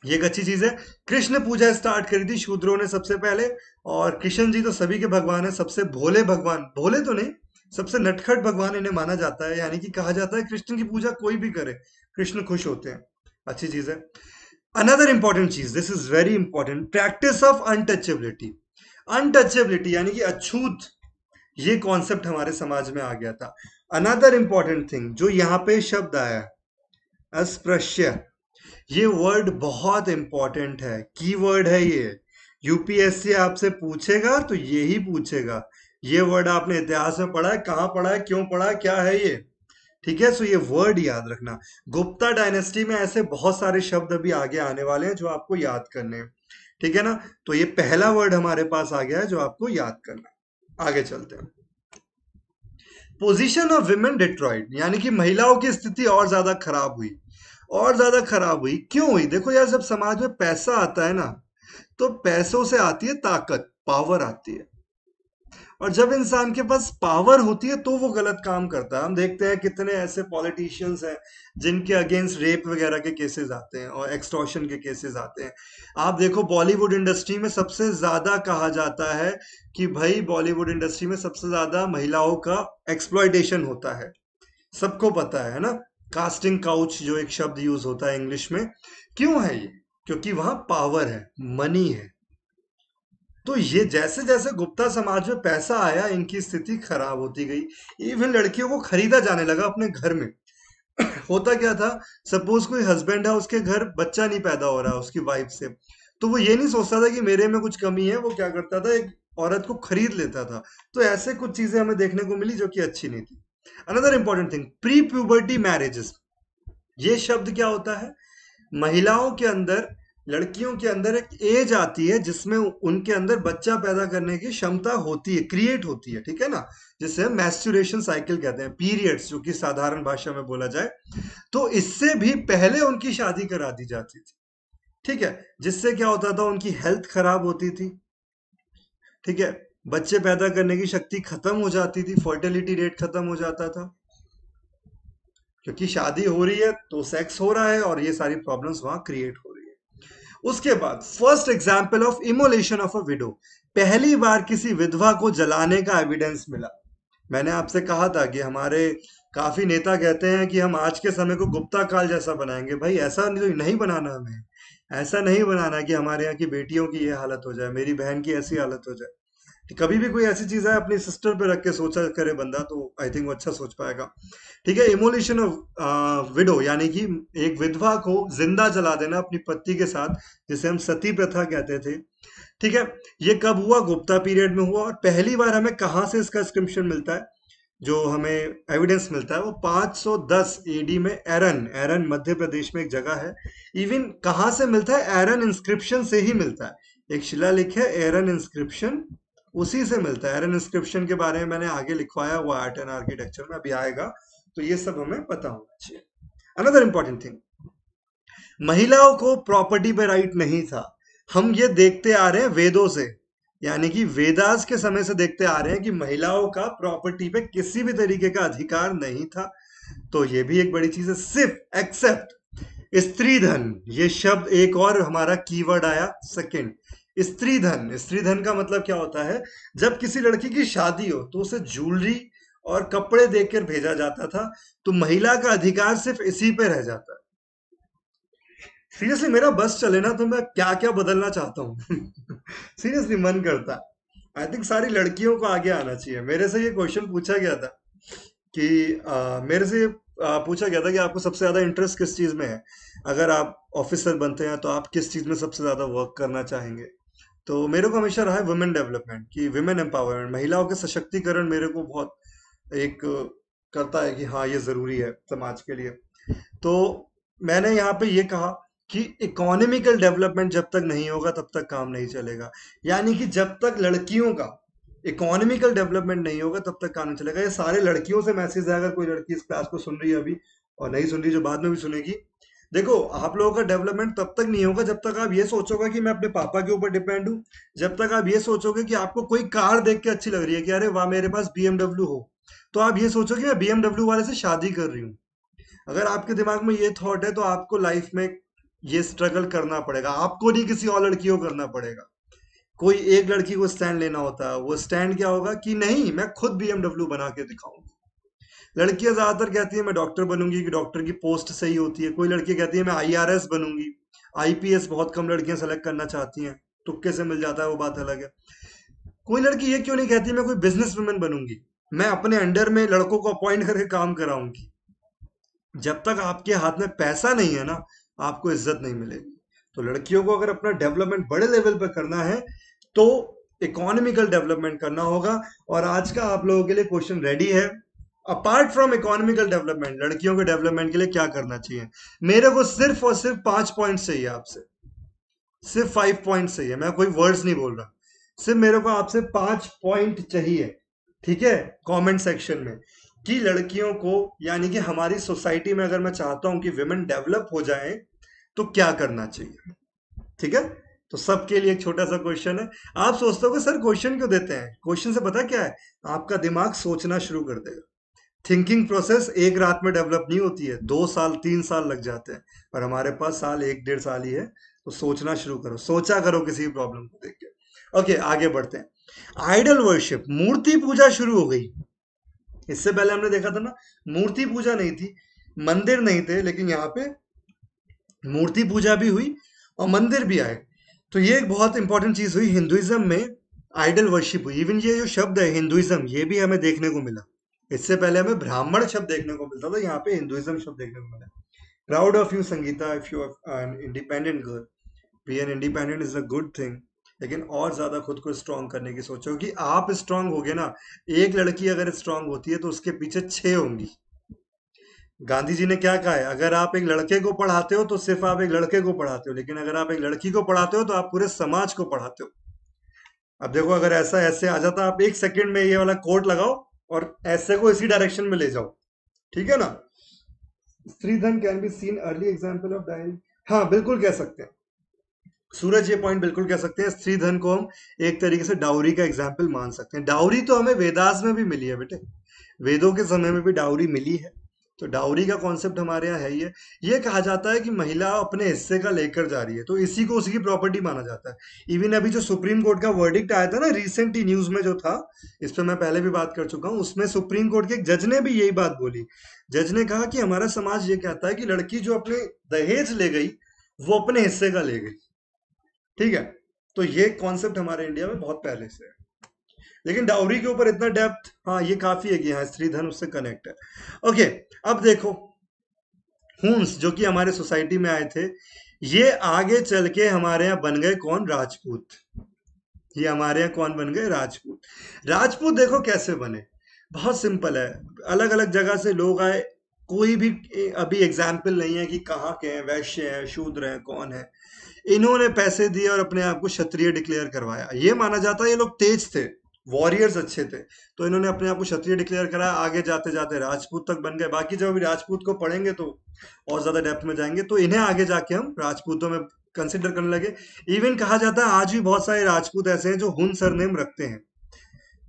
Speaker 1: ये एक अच्छी चीज है कृष्ण पूजा स्टार्ट करी थी शूद्रों ने सबसे पहले और कृष्ण जी तो सभी के भगवान है सबसे भोले भगवान भोले तो नहीं सबसे नटखट भगवान इन्हें माना जाता है यानी कि कहा जाता है कृष्ण की पूजा कोई भी करे कृष्ण खुश होते हैं अच्छी चीज है अनदर इंपॉर्टेंट चीज this is very important practice of untouchability untouchability यानी कि अछूत ये कॉन्सेप्ट हमारे समाज में आ गया था अनदर इंपॉर्टेंट थिंग जो यहां पे शब्द आया अस्पृश्य ये वर्ड बहुत इंपॉर्टेंट है की वर्ड है ये यूपीएससी आपसे पूछेगा तो ये ही पूछेगा ये वर्ड आपने इतिहास में पढ़ा है कहाँ पढ़ा है क्यों पढ़ा है क्या है ये ठीक है सो ये वर्ड याद रखना गुप्ता डायनेस्टी में ऐसे बहुत सारे शब्द अभी आगे आने वाले हैं जो आपको याद करने हैं ठीक है ना तो ये पहला वर्ड हमारे पास आ गया है जो आपको याद करना है आगे चलते हैं पोजीशन ऑफ विमेन डिट्रॉइड यानी कि महिलाओं की स्थिति और ज्यादा खराब हुई और ज्यादा खराब हुई क्यों हुई देखो यार जब समाज में पैसा आता है ना तो पैसों से आती है ताकत पावर आती है और जब इंसान के पास पावर होती है तो वो गलत काम करता है हम देखते हैं कितने ऐसे पॉलिटिशियंस हैं जिनके अगेंस्ट रेप वगैरह के केसेस आते हैं और एक्सटॉर्शन के केसेस आते हैं आप देखो बॉलीवुड इंडस्ट्री में सबसे ज्यादा कहा जाता है कि भाई बॉलीवुड इंडस्ट्री में सबसे ज्यादा महिलाओं का एक्सप्लॉयटेशन होता है सबको पता है ना कास्टिंग काउच जो एक शब्द यूज होता है इंग्लिश में क्यों है ये क्योंकि वहां पावर है मनी है तो ये जैसे जैसे गुप्ता समाज में पैसा आया इनकी स्थिति खराब होती गई इवन लड़कियों को खरीदा जाने लगा अपने घर में [COUGHS] होता क्या था सपोज कोई हस्बैंड है उसके घर बच्चा नहीं पैदा हो रहा उसकी वाइफ से तो वो ये नहीं सोचता था कि मेरे में कुछ कमी है वो क्या करता था एक औरत को खरीद लेता था तो ऐसे कुछ चीजें हमें देखने को मिली जो कि अच्छी नहीं थी another important thing pre puberty marriages ये शब्द क्या होता है महिलाओं के अंदर लड़कियों के अंदर एक एज आती है जिसमें उनके अंदर बच्चा पैदा करने की क्षमता होती है क्रिएट होती है ठीक है ना जिसे हम मैस्चुरेशन साइकिल कहते हैं पीरियड्स जो कि साधारण भाषा में बोला जाए तो इससे भी पहले उनकी शादी करा दी जाती थी ठीक है जिससे क्या होता था उनकी हेल्थ खराब होती थी ठीक है बच्चे पैदा करने की शक्ति खत्म हो जाती थी फर्टिलिटी रेट खत्म हो जाता था क्योंकि शादी हो रही है तो सेक्स हो रहा है और ये सारी प्रॉब्लम्स वहां क्रिएट हो रही है उसके बाद first example of immolation of a widow पहली बार किसी विधवा को जलाने का एविडेंस मिला मैंने आपसे कहा था कि हमारे काफी नेता कहते हैं कि हम आज के समय को गुप्ता काल जैसा बनाएंगे भाई ऐसा नहीं बनाना हमें ऐसा नहीं बनाना कि हमारे यहाँ की बेटियों की ये हालत हो जाए मेरी बहन की ऐसी हालत हो जाए कि कभी भी कोई ऐसी चीज है अपनी सिस्टर पे रख के सोचा करे बंदा तो आई थिंक वो अच्छा सोच पाएगा ठीक है इमोलेशन ऑफ विडो यानी कि एक विधवा को जिंदा जला देना अपनी पति के साथ जिसे हम सती प्रथा कहते थे ठीक है ये कब हुआ गुप्ता पीरियड में हुआ और पहली बार हमें कहाँ से इसका स्क्रिप्शन मिलता है जो हमें एविडेंस मिलता है वो 510 एडी में एरन एरन मध्य प्रदेश में एक जगह है इवन कहा से मिलता है एरन इंस्क्रिप्शन से ही मिलता है एक शिलालेख है एरन इंस्क्रिप्शन उसी से मिलता है एरन इंस्क्रिप्शन के बारे में मैंने आगे लिखवाया हुआ आर्ट एंड आर्किटेक्चर में अभी आएगा तो ये सब हमें पता होना चाहिए अनदर इंपॉर्टेंट थिंग महिलाओं को प्रॉपर्टी पे राइट नहीं था हम ये देखते आ रहे हैं वेदों से यानी कि वेदास के समय से देखते आ रहे हैं कि महिलाओं का प्रॉपर्टी पे किसी भी तरीके का अधिकार नहीं था तो ये भी एक बड़ी चीज है सिर्फ एक्सेप्ट स्त्री धन ये शब्द एक और हमारा कीवर्ड आया सेकंड स्त्री धन स्त्री धन का मतलब क्या होता है जब किसी लड़की की शादी हो तो उसे ज्वेलरी और कपड़े देकर भेजा जाता था तो महिला का अधिकार सिर्फ इसी पे रह जाता है सीरियसली मेरा बस चले ना तो मैं क्या क्या बदलना चाहता हूँ सीरियसली [LAUGHS] मन करता आई थिंक सारी लड़कियों को आगे आना चाहिए मेरे से ये क्वेश्चन पूछा गया था कि आ, मेरे से आ, पूछा गया था कि आपको सबसे ज्यादा इंटरेस्ट किस चीज में है अगर आप ऑफिसर बनते हैं तो आप किस चीज में सबसे ज्यादा वर्क करना चाहेंगे तो मेरे को हमेशा रहा है वुमेन डेवलपमेंट कि वुमेन एम्पावरमेंट महिलाओं के सशक्तिकरण मेरे को बहुत एक करता है कि हाँ ये ज़रूरी है समाज के लिए तो मैंने यहाँ पे ये कहा कि इकोनॉमिकल डेवलपमेंट जब तक नहीं होगा तब तक काम नहीं चलेगा यानी कि जब तक लड़कियों का इकोनॉमिकल डेवलपमेंट नहीं होगा तब तक काम नहीं चलेगा ये सारे लड़कियों से मैसेज है अगर कोई लड़की इस क्लास को सुन रही है अभी और नहीं सुन रही जो बाद में भी सुनेगी देखो आप लोगों का डेवलपमेंट तब तक नहीं होगा जब तक आप ये सोचोगे कि मैं अपने पापा के ऊपर डिपेंड हूँ जब तक आप ये सोचोगे कि आपको कोई कार देख के अच्छी लग रही है कि अरे वाह मेरे पास बीएमडब्ल्यू हो तो आप ये सोचोगे मैं बीएमडब्ल्यू वाले से शादी कर रही हूँ अगर आपके दिमाग में ये थॉट है तो आपको लाइफ में ये स्ट्रगल करना पड़ेगा आपको नहीं किसी और लड़की को करना पड़ेगा कोई एक लड़की को स्टैंड लेना होता है वो स्टैंड क्या होगा कि नहीं मैं खुद बीएमडब्ल्यू बना के दिखाऊंगा लड़कियां ज़्यादातर कहती है मैं डॉक्टर बनूंगी कि डॉक्टर की पोस्ट सही होती है कोई लड़की कहती है मैं आईआरएस बनूंगी आईपीएस बहुत कम लड़कियां सेलेक्ट करना चाहती हैं तुक्के से मिल जाता है वो बात अलग है कोई लड़की ये क्यों नहीं कहती मैं कोई बिजनेस वुमेन बनूंगी मैं अपने अंडर में लड़कों को अपॉइंट करके काम कराऊंगी जब तक आपके हाथ में पैसा नहीं है ना आपको इज्जत नहीं मिलेगी तो लड़कियों को अगर अपना डेवलपमेंट बड़े लेवल पर करना है तो इकोनॉमिकल डेवलपमेंट करना होगा और आज का आप लोगों के लिए क्वेश्चन रेडी है अपार्ट फ्रॉम इकोनॉमिकल डेवलपमेंट लड़कियों के डेवलपमेंट के लिए क्या करना चाहिए मेरे को सिर्फ और सिर्फ पांच पॉइंट चाहिए आपसे सिर्फ फाइव पॉइंट चाहिए मैं कोई वर्ड्स नहीं बोल रहा सिर्फ मेरे को आपसे पांच पॉइंट चाहिए ठीक है कमेंट सेक्शन में कि लड़कियों को यानी कि हमारी सोसाइटी में अगर मैं चाहता हूं कि वेमेन डेवलप हो जाए तो क्या करना चाहिए ठीक है तो सबके लिए एक छोटा सा क्वेश्चन है आप सोचते हो सर क्वेश्चन क्यों देते हैं क्वेश्चन से पता क्या है आपका दिमाग सोचना शुरू कर देगा थिंकिंग प्रोसेस एक रात में डेवलप नहीं होती है दो साल तीन साल लग जाते हैं पर हमारे पास साल एक डेढ़ साल ही है तो सोचना शुरू करो सोचा करो किसी प्रॉब्लम को देख के ओके आगे बढ़ते हैं आइडल वर्शिप मूर्ति पूजा शुरू हो गई इससे पहले हमने देखा था ना मूर्ति पूजा नहीं थी मंदिर नहीं थे लेकिन यहाँ पे मूर्ति पूजा भी हुई और मंदिर भी आए तो ये एक बहुत इंपॉर्टेंट चीज हुई हिंदुइज्म में आइडल वर्शिप हुई इवन ये जो शब्द है हिंदुइज्म ये भी हमें देखने को मिला इससे पहले हमें ब्राह्मण शब्द देखने को मिलता था यहाँ पे हिंदुइज्म शब्द देखने को मिला proud of you Sangeeta if you an independent girl be an independent is a good thing लेकिन और ज्यादा खुद को स्ट्रांग करने की सोचो कि आप स्ट्रांग हो गए ना एक लड़की अगर स्ट्रांग होती है तो उसके पीछे छह होंगी गांधी जी ने क्या कहा है अगर आप एक लड़के को पढ़ाते हो तो सिर्फ आप एक लड़के को पढ़ाते हो लेकिन अगर आप एक लड़की को पढ़ाते हो तो आप पूरे समाज को पढ़ाते हो अब देखो अगर ऐसा ऐसे आ जाता आप एक सेकंड में ये वाला कोट लगाओ और ऐसे को इसी डायरेक्शन में ले जाओ ठीक है ना Stridhan can be seen early example of dowry हाँ बिल्कुल कह सकते हैं सूरज ये पॉइंट बिल्कुल कह सकते हैं धन को हम एक तरीके से डाउरी का एग्जाम्पल मान सकते हैं डाउरी तो हमें वेदास में भी मिली है बेटे वेदों के समय में भी डाउरी मिली है तो डाउरी का कॉन्सेप्ट हमारे यहाँ है ही है ये कहा जाता है कि महिला अपने हिस्से का लेकर जा रही है तो इसी को उसकी प्रॉपर्टी माना जाता है इवन अभी जो सुप्रीम कोर्ट का वर्डिक्ट आया था ना रिसेंटली न्यूज में जो था इस पर मैं पहले भी बात कर चुका हूँ उसमें सुप्रीम कोर्ट के एक जज ने भी यही बात बोली जज ने कहा कि हमारा समाज ये कहता है कि लड़की जो अपने दहेज ले गई वो अपने हिस्से का ले गई ठीक है तो ये कॉन्सेप्ट हमारे इंडिया में बहुत पहले से है लेकिन डाउरी के ऊपर इतना डेप्थ हाँ ये काफी है कि हाँ स्त्री धन उससे कनेक्ट है ओके अब देखो हूंस जो कि हमारे सोसाइटी में आए थे ये आगे चल के हमारे यहाँ बन गए कौन राजपूत ये हमारे यहाँ कौन बन गए राजपूत राजपूत देखो कैसे बने बहुत सिंपल है अलग अलग जगह से लोग आए कोई भी अभी एग्जाम्पल नहीं है कि कहाँ के हैं वैश्य हैं शूद्र हैं कौन है इन्होंने पैसे दिए और अपने आप को क्षत्रिय डिक्लेयर करवाया ये माना जाता है ये लोग तेज थे वॉरियर्स अच्छे थे तो इन्होंने अपने आप को क्षत्रिय डिक्लेयर करा आगे जाते जाते राजपूत तक बन गए बाकी जब अभी राजपूत को पढ़ेंगे तो और ज्यादा डेप्थ में जाएंगे तो इन्हें आगे जाके हम राजपूतों में कंसिडर करने लगे इवन कहा जाता है आज भी बहुत सारे राजपूत ऐसे हैं जो हुन सरनेम रखते हैं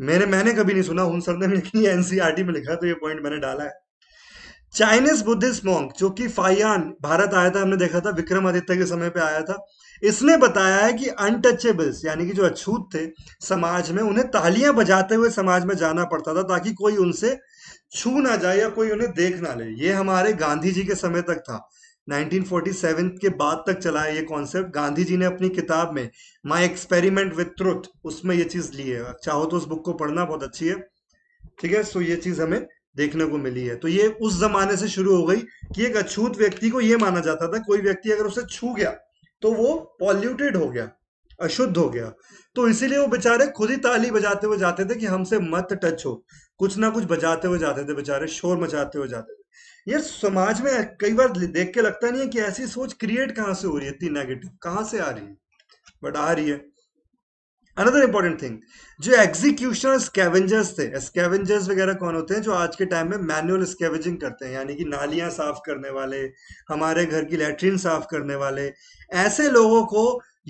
Speaker 1: मैंने मैंने कभी नहीं सुना हुन सरनेम लेकिन ये एनसीआरटी e में लिखा तो ये पॉइंट मैंने डाला है चाइनीज बुद्धिस्ट मॉन्क जो कि फाइयान भारत आया था हमने देखा था विक्रमादित्य के समय पे आया था इसने बताया है कि अनटचेबल्स यानी कि जो अछूत थे समाज में उन्हें तालियां बजाते हुए समाज में जाना पड़ता था ताकि कोई उनसे छू ना जाए या कोई उन्हें देख ना ले ये हमारे गांधी जी के समय तक था 1947 के बाद तक चला है ये कॉन्सेप्ट गांधी जी ने अपनी किताब में माई एक्सपेरिमेंट विथ ट्रुथ उसमें ये चीज ली है चाहो तो उस बुक को पढ़ना बहुत अच्छी है ठीक है सो ये चीज हमें देखने को मिली है तो ये उस जमाने से शुरू हो गई कि एक अछूत व्यक्ति को ये माना जाता था कोई व्यक्ति अगर उसे छू गया तो वो पॉल्यूटेड हो गया अशुद्ध हो गया तो इसीलिए वो बेचारे खुद ही ताली बजाते हुए जाते थे कि हमसे मत टच हो कुछ ना कुछ बजाते हुए जाते थे बेचारे शोर मचाते हुए जाते थे ये समाज में कई बार देख के लगता नहीं है कि ऐसी सोच क्रिएट कहाँ से हो रही है इतनी नेगेटिव कहाँ से आ रही है बट आ रही है अनदर इंपॉर्टेंट थिंग जो एग्जीक्यूशन स्कैवेंजर्स थे स्कैवेंजर्स वगैरह कौन होते हैं जो आज के टाइम में मैनुअल स्कैवेजिंग करते हैं यानी कि नालियां साफ करने वाले हमारे घर की लेटरिन साफ करने वाले ऐसे लोगों को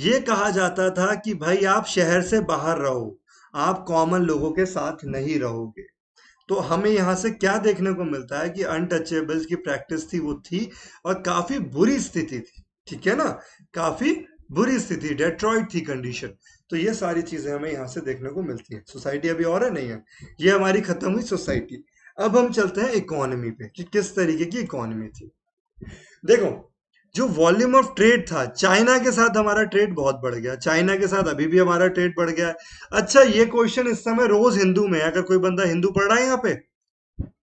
Speaker 1: ये कहा जाता था कि भाई आप शहर से बाहर रहो आप कॉमन लोगों के साथ नहीं रहोगे तो हमें यहाँ से क्या देखने को मिलता है कि अनटचेबल्स की प्रैक्टिस थी वो थी और काफी बुरी स्थिति थी ठीक है ना काफी बुरी स्थिति डेट्रॉइड थी कंडीशन तो ये सारी चीजें हमें यहाँ से देखने को मिलती है सोसाइटी अभी और है नहीं है ये हमारी खत्म हुई सोसाइटी अब हम चलते हैं इकोनॉमी पे कि किस तरीके की इकोनॉमी थी देखो जो वॉल्यूम ऑफ ट्रेड था चाइना के साथ हमारा ट्रेड बहुत बढ़ गया चाइना के साथ अभी भी हमारा ट्रेड बढ़ गया अच्छा ये क्वेश्चन इस समय रोज हिंदू में अगर कोई बंदा हिंदू पढ़ रहा है यहाँ पे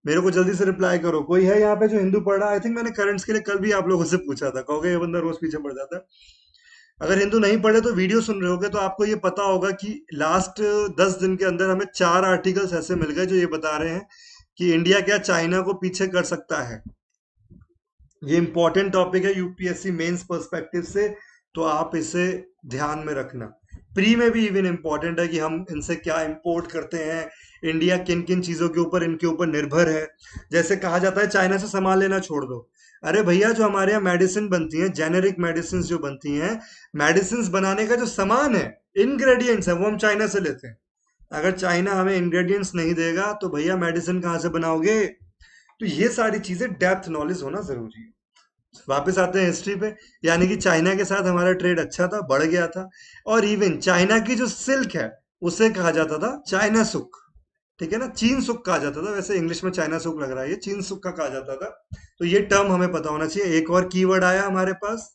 Speaker 1: मेरे को जल्दी से रिप्लाई करो कोई है यहाँ पे जो हिंदू पढ़ रहा है आई थिंक मैंने करंट्स के लिए कल भी आप लोगों से पूछा था कहोगे ये बंदा रोज पीछे पड़ जाता है अगर हिंदू नहीं पढ़े तो वीडियो सुन रहे होगे तो आपको ये पता होगा कि लास्ट दस दिन के अंदर हमें चार आर्टिकल्स ऐसे मिल गए जो ये बता रहे हैं कि इंडिया क्या चाइना को पीछे कर सकता है ये इंपॉर्टेंट टॉपिक है यूपीएससी मेंस पर्सपेक्टिव से तो आप इसे ध्यान में रखना प्री में भी इवन इम्पॉर्टेंट है कि हम इनसे क्या इम्पोर्ट करते हैं इंडिया किन किन चीज़ों के ऊपर इनके ऊपर निर्भर है जैसे कहा जाता है चाइना से सामान लेना छोड़ दो अरे भैया जो हमारे यहाँ मेडिसिन बनती है जेनेरिक मेडिसिन जो बनती हैं मेडिसिन बनाने का जो सामान है इंग्रेडिएंट्स है वो हम चाइना से लेते हैं अगर चाइना हमें इंग्रेडिएंट्स नहीं देगा तो भैया मेडिसिन कहाँ से बनाओगे तो ये सारी चीजें डेप्थ नॉलेज होना जरूरी है वापस आते हैं हिस्ट्री पे यानी कि चाइना के साथ हमारा ट्रेड अच्छा था बढ़ गया था और इवन चाइना की जो सिल्क है उसे कहा जाता था चाइना सुख ठीक है ना चीन सुख कहा जाता था वैसे इंग्लिश में चाइना सुख लग रहा है ये चीन सुख का कहा जाता था तो ये टर्म हमें पता होना चाहिए एक और कीवर्ड आया हमारे पास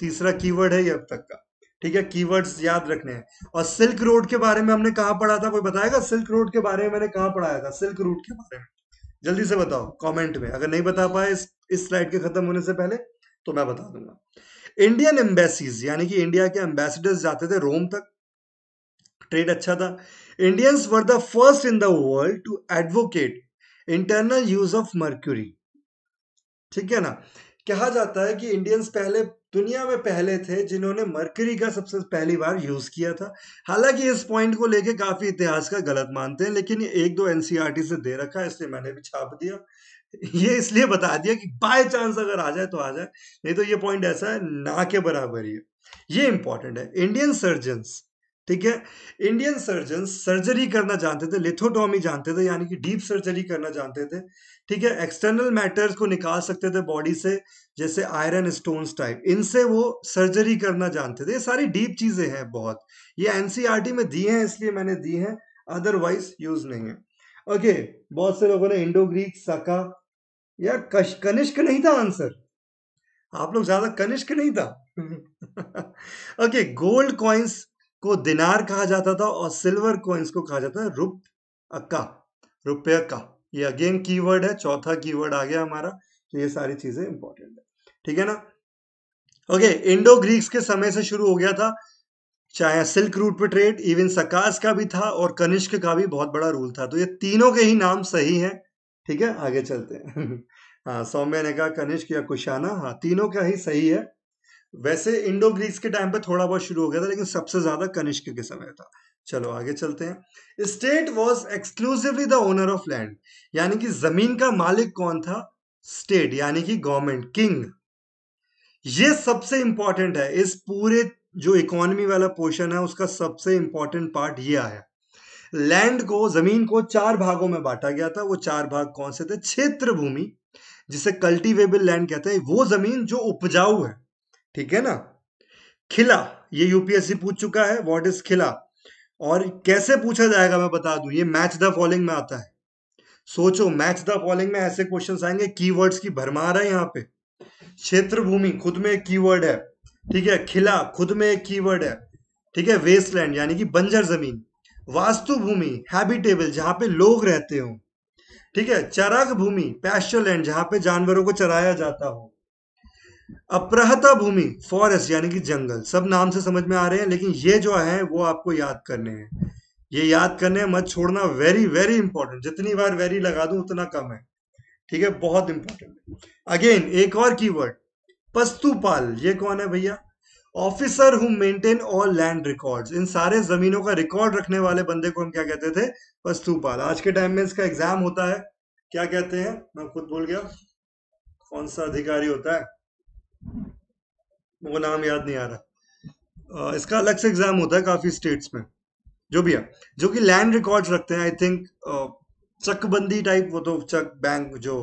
Speaker 1: तीसरा कीवर्ड है ये अब तक का ठीक है कीवर्ड्स याद रखने हैं और सिल्क रोड के बारे में हमने कहा पढ़ा था कोई बताएगा सिल्क रोड के बारे में मैंने कहा पढ़ाया था सिल्क रूट के बारे में जल्दी से बताओ कमेंट में अगर नहीं बता पाए इस इस स्लाइड के खत्म होने से पहले तो मैं बता दूंगा इंडियन एम्बेसीज यानी कि इंडिया के एम्बेसडर्स जाते थे रोम तक ट्रेड अच्छा था Indians were the first in the world to advocate internal use of mercury ठीक है ना कहा जाता है कि इंडियंस पहले दुनिया में पहले थे जिन्होंने मर्करी का सबसे पहली बार यूज किया था हालांकि इस पॉइंट को लेके काफी इतिहास का गलत मानते हैं लेकिन एक दो एनसीईआरटी e से दे रखा है इसलिए मैंने भी छाप दिया ये इसलिए बता दिया कि बाय चांस अगर आ जाए तो आ जाए नहीं तो ये पॉइंट ऐसा है ना के बराबर ही है ये इंपॉर्टेंट है इंडियन सर्जन्स ठीक है इंडियन सर्जन सर्जरी करना जानते थे लिथोटॉमी जानते थे यानी कि डीप सर्जरी करना जानते थे ठीक है एक्सटर्नल मैटर्स को निकाल सकते थे बॉडी से जैसे आयरन स्टोन्स टाइप इनसे वो सर्जरी करना जानते थे ये सारी डीप चीजें हैं बहुत ये एनसीईआरटी e में दी हैं इसलिए मैंने दी हैं अदरवाइज यूज नहीं है ओके बहुत से लोगों ने इंडो ग्रीक सका या कश, कनिष्क नहीं था आंसर आप लोग ज्यादा कनिष्क नहीं था ओके गोल्ड कॉइन्स को दिनार कहा जाता था और सिल्वर कॉइन्स को कहा जाता था रुप अक्का रुपये का ये अगेन कीवर्ड है चौथा कीवर्ड आ गया हमारा तो ये सारी चीजें इंपॉर्टेंट है ठीक है ना ओके इंडो ग्रीक्स के समय से शुरू हो गया था चाहे सिल्क रूट पे ट्रेड इवन सकास का भी था और कनिष्क का भी बहुत बड़ा रूल था तो ये तीनों के ही नाम सही हैं ठीक है आगे चलते हैं [LAUGHS] हाँ सौम्य ने कहा कनिष्क या कुशाना हाँ तीनों का ही सही है वैसे इंडो ग्रीस के टाइम पे थोड़ा बहुत शुरू हो गया था लेकिन सबसे ज्यादा कनिष्क के समय था चलो आगे चलते हैं state was exclusively the owner of land यानी कि जमीन का मालिक कौन था स्टेट यानी कि गवर्नमेंट किंग ये सबसे इंपॉर्टेंट है इस पूरे जो इकोनॉमी वाला पोर्शन है उसका सबसे इंपॉर्टेंट पार्ट ये आया लैंड को जमीन को चार भागों में बांटा गया था वो चार भाग कौन से थे क्षेत्र भूमि जिसे कल्टीवेबल लैंड कहते हैं वो जमीन जो उपजाऊ है ठीक है ना खिला ये यूपीएससी पूछ चुका है व्हाट इज खिला और कैसे पूछा जाएगा मैं बता दूं ये मैच द फॉलोइंग में आता है सोचो मैच द फॉलोइंग में ऐसे क्वेश्चन आएंगे कीवर्ड्स की भरमार है यहाँ पे क्षेत्र भूमि खुद में एक कीवर्ड है ठीक है खिला खुद में एक कीवर्ड है ठीक है वेस्टलैंड यानी कि बंजर जमीन वास्तु भूमि हैबिटेबल जहां पे लोग रहते हो ठीक है चराग भूमि पैस्चर लैंड जहां पे जानवरों को चराया जाता हो अपराहता भूमि फॉरेस्ट यानी कि जंगल सब नाम से समझ में आ रहे हैं लेकिन ये जो है वो आपको याद करने हैं ये याद करने मत छोड़ना वेरी वेरी इंपॉर्टेंट जितनी बार वेरी लगा दू उतना कम है ठीक है बहुत इंपॉर्टेंट अगेन एक और की वर्ड पस्तुपाल ये कौन है भैया officer who maintain all land records इन सारे जमीनों का रिकॉर्ड रखने वाले बंदे को हम क्या कहते थे पस्तुपाल आज के टाइम में इसका एग्जाम होता है क्या कहते हैं मैं खुद बोल गया कौन सा अधिकारी होता है वो नाम याद नहीं आ रहा इसका अलग से एग्जाम होता है काफी स्टेट्स में जो भी है जो कि लैंड रिकॉर्ड्स रखते हैं आई थिंक चकबंदी टाइप वो तो चक बैंक जो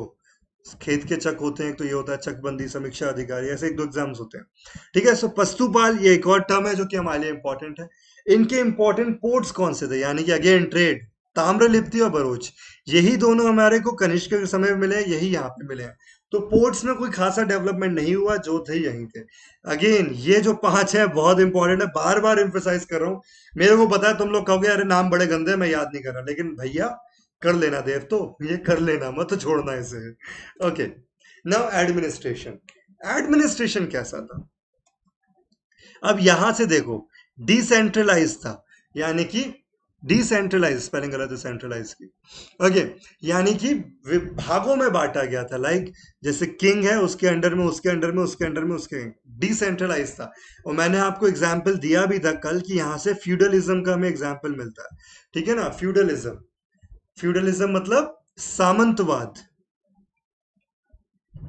Speaker 1: खेत के चक होते हैं तो ये होता है चकबंदी समीक्षा अधिकारी ऐसे एक दो एग्जाम्स होते हैं ठीक है सो पस्तुपाल ये एक और टर्म है जो कि हमारे लिए इंपॉर्टेंट है इनके इंपॉर्टेंट पोर्ट्स कौन से थे यानी कि अगेन ट्रेड ताम्रलिप्ति और बरोच यही दोनों हमारे को कनिष्क के समय मिले यही यहाँ पे मिले हैं तो पोर्ट्स में कोई खासा डेवलपमेंट नहीं हुआ जो थे यहीं थे अगेन ये जो पांच है बहुत इंपॉर्टेंट है बार बार एम्फोसाइज कर रहा हूँ मेरे को पता है तुम लोग कहोगे अरे नाम बड़े गंदे मैं याद नहीं कर रहा लेकिन भैया कर लेना देव तो ये कर लेना मत छोड़ना इसे ओके नाउ एडमिनिस्ट्रेशन एडमिनिस्ट्रेशन कैसा था अब यहां से देखो डिसेंट्रलाइज था यानी कि डिसेंट्रलाइज स्पेलिंग गलत है सेंट्रलाइज की ओके यानी कि विभागों में बांटा गया था लाइक जैसे किंग है उसके अंडर में उसके अंडर में उसके अंडर में उसके डिसेंट्रलाइज था और मैंने आपको एग्जाम्पल दिया भी था कल कि यहां से फ्यूडलिज्म का हमें एग्जाम्पल मिलता है ठीक है ना फ्यूडलिज्म फ्यूडलिज्म मतलब सामंतवाद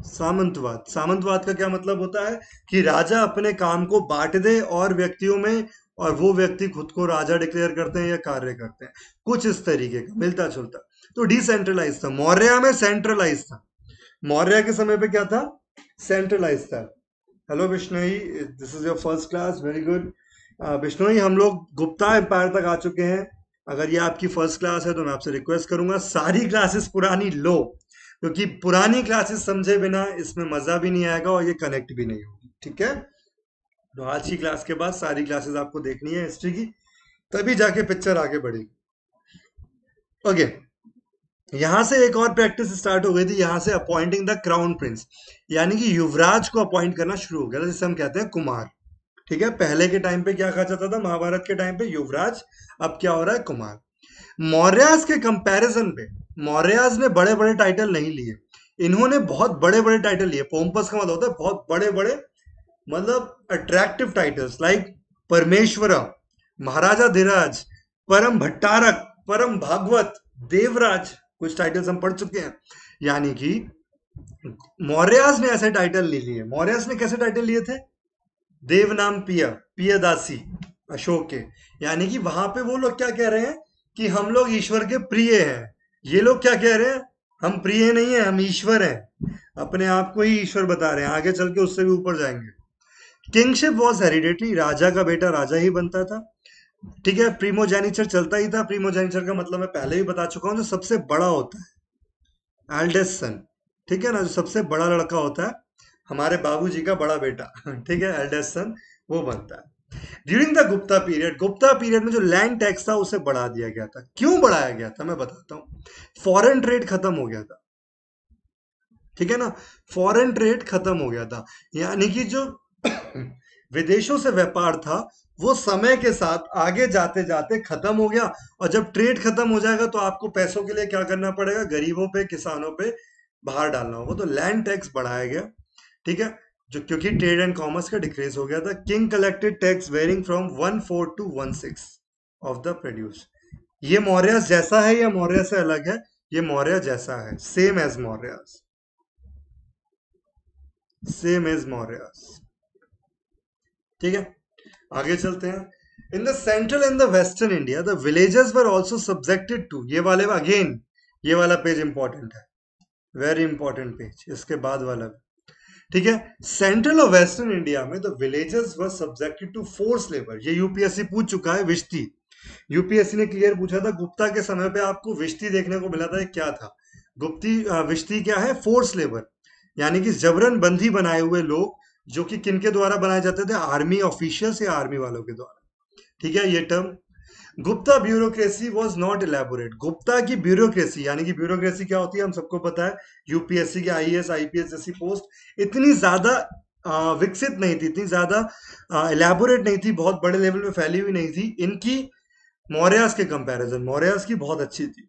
Speaker 1: सामंतवाद सामंतवाद का क्या मतलब होता है कि राजा अपने काम को बांट दे और व्यक्तियों में और वो व्यक्ति खुद को राजा डिक्लेयर करते हैं या कार्य करते हैं कुछ इस तरीके का मिलता जुलता तो डिसेंट्रलाइज था मौर्य में सेंट्रलाइज था मौर्य के समय पे क्या था सेंट्रलाइज था hello Bishnoi this is your first class very good Bishnoi हम लोग गुप्ता एम्पायर तक आ चुके हैं अगर ये आपकी फर्स्ट क्लास है तो मैं आपसे रिक्वेस्ट करूंगा सारी क्लासेस पुरानी लो क्योंकि पुरानी क्लासेस समझे बिना इसमें मजा भी नहीं आएगा और ये कनेक्ट भी नहीं होगी ठीक है तो आज की क्लास के बाद सारी क्लासेस आपको देखनी है हिस्ट्री की तभी जाके पिक्चर आगे बढ़ेगी ओके यहां से एक और प्रैक्टिस स्टार्ट हो गई थी यहां से अपॉइंटिंग द क्राउन प्रिंस यानी कि युवराज को अपॉइंट करना शुरू हो गया जिसे हम कहते हैं कुमार ठीक है पहले के टाइम पे क्या कहा जाता था महाभारत के टाइम पे युवराज अब क्या हो रहा है कुमार मौर्याज के कंपैरिजन पे मौर्याज ने बड़े बड़े टाइटल नहीं लिए इन्होंने बहुत बड़े बड़े टाइटल लिए पोम्पस का मतलब होता है बहुत बड़े बड़े मतलब अट्रैक्टिव टाइटल्स लाइक परमेश्वर महाराजा धीराज परम भट्टारक परम भागवत देवराज कुछ टाइटल्स हम पढ़ चुके हैं यानी कि मौर्याज ने ऐसे टाइटल ले लिए मौर्यास ने कैसे टाइटल लिए थे देव पिय पिय पियदासी अशोक के यानी कि वहां पे वो लोग क्या कह रहे हैं कि हम लोग ईश्वर के प्रिय हैं ये लोग क्या कह रहे हैं हम प्रिय नहीं है हम ईश्वर हैं अपने आप को ही ईश्वर बता रहे हैं आगे चल के उससे भी ऊपर जाएंगे किंगशिप वॉज हेरिडेटरी राजा का बेटा राजा ही बनता था ठीक है प्रीमोजेनिचर चलता ही था प्रीमोजेनिचर का मतलब मैं पहले भी बता चुका हूं जो सबसे बड़ा होता है एल्डेस्ट सन ठीक है ना जो सबसे बड़ा लड़का होता है हमारे बाबूजी का बड़ा बेटा [LAUGHS] ठीक है एल्डेस्ट सन वो बनता है during the Gupta period Gupta period में जो लैंड टैक्स था उसे बढ़ा दिया गया था क्यों बढ़ाया गया था मैं बताता हूँ फॉरेन ट्रेड खत्म हो गया था ठीक है ना फॉरन ट्रेड खत्म हो गया था यानी कि जो विदेशों से व्यापार था वो समय के साथ आगे जाते जाते खत्म हो गया और जब ट्रेड खत्म हो जाएगा तो आपको पैसों के लिए क्या करना पड़ेगा गरीबों पे किसानों पे बाहर डालना होगा तो लैंड टैक्स बढ़ाया गया ठीक है जो क्योंकि ट्रेड एंड कॉमर्स का डिक्रीज हो गया था king collected tax varying from one four to one six of the produce ये मौर्य जैसा है या मौर्य से अलग है ये मौर्य जैसा है same as Maurya same as Maurya ठीक है आगे चलते हैं in the central and the western India the villages were also subjected to ये वाले अगेन ये वाला पेज इंपॉर्टेंट है वेरी इंपॉर्टेंट पेज इसके बाद वाला ठीक है सेंट्रल और वेस्टर्न इंडिया में the villages were subjected to force labour ये यूपीएससी पूछ चुका है विश्ती यूपीएससी ने क्लियर पूछा था गुप्ता के समय पे आपको विश्ती देखने को मिला था क्या था गुप्ती विश्ती क्या है फोर्स लेबर यानी कि जबरन बंदी बनाए हुए लोग जो कि किनके द्वारा बनाए जाते थे आर्मी ऑफिशियल्स या आर्मी वालों के द्वारा ठीक है ये term Gupta bureaucracy was not elaborate Gupta की ब्यूरोक्रेसी यानी कि ब्यूरोक्रेसी क्या होती है हम सबको पता है यूपीएससी के एस आईपीएस जैसी पोस्ट इतनी ज्यादा विकसित नहीं थी इतनी ज्यादा इलेबोरेट नहीं थी बहुत बड़े लेवल में फैली हुई नहीं थी इनकी मौर्यास के कंपैरिजन मौर्यास की बहुत अच्छी थी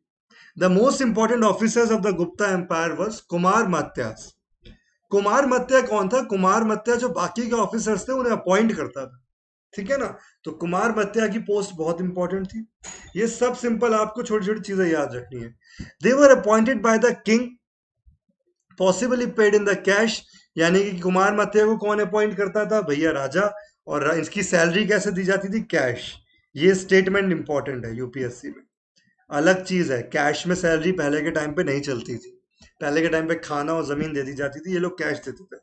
Speaker 1: the most important officers of the Gupta empire was Kumaramatyas कुमार मत्या कौन था कुमार मत्या जो बाकी के ऑफिसर्स थे उन्हें अपॉइंट करता था ठीक है ना तो कुमार मत्या की पोस्ट बहुत इंपॉर्टेंट थी ये सब सिंपल आपको छोटी छोटी चीजें याद रखनी है they were appointed by the king possibly paid in the cash यानी कि कुमार मत्या को कौन अपॉइंट करता था भैया राजा और इसकी सैलरी कैसे दी जाती थी कैश ये स्टेटमेंट इंपॉर्टेंट है यूपीएससी में अलग चीज है कैश में सैलरी पहले के टाइम पे नहीं चलती थी पहले के टाइम पे खाना और जमीन दे दी जाती थी ये लोग कैश देते थे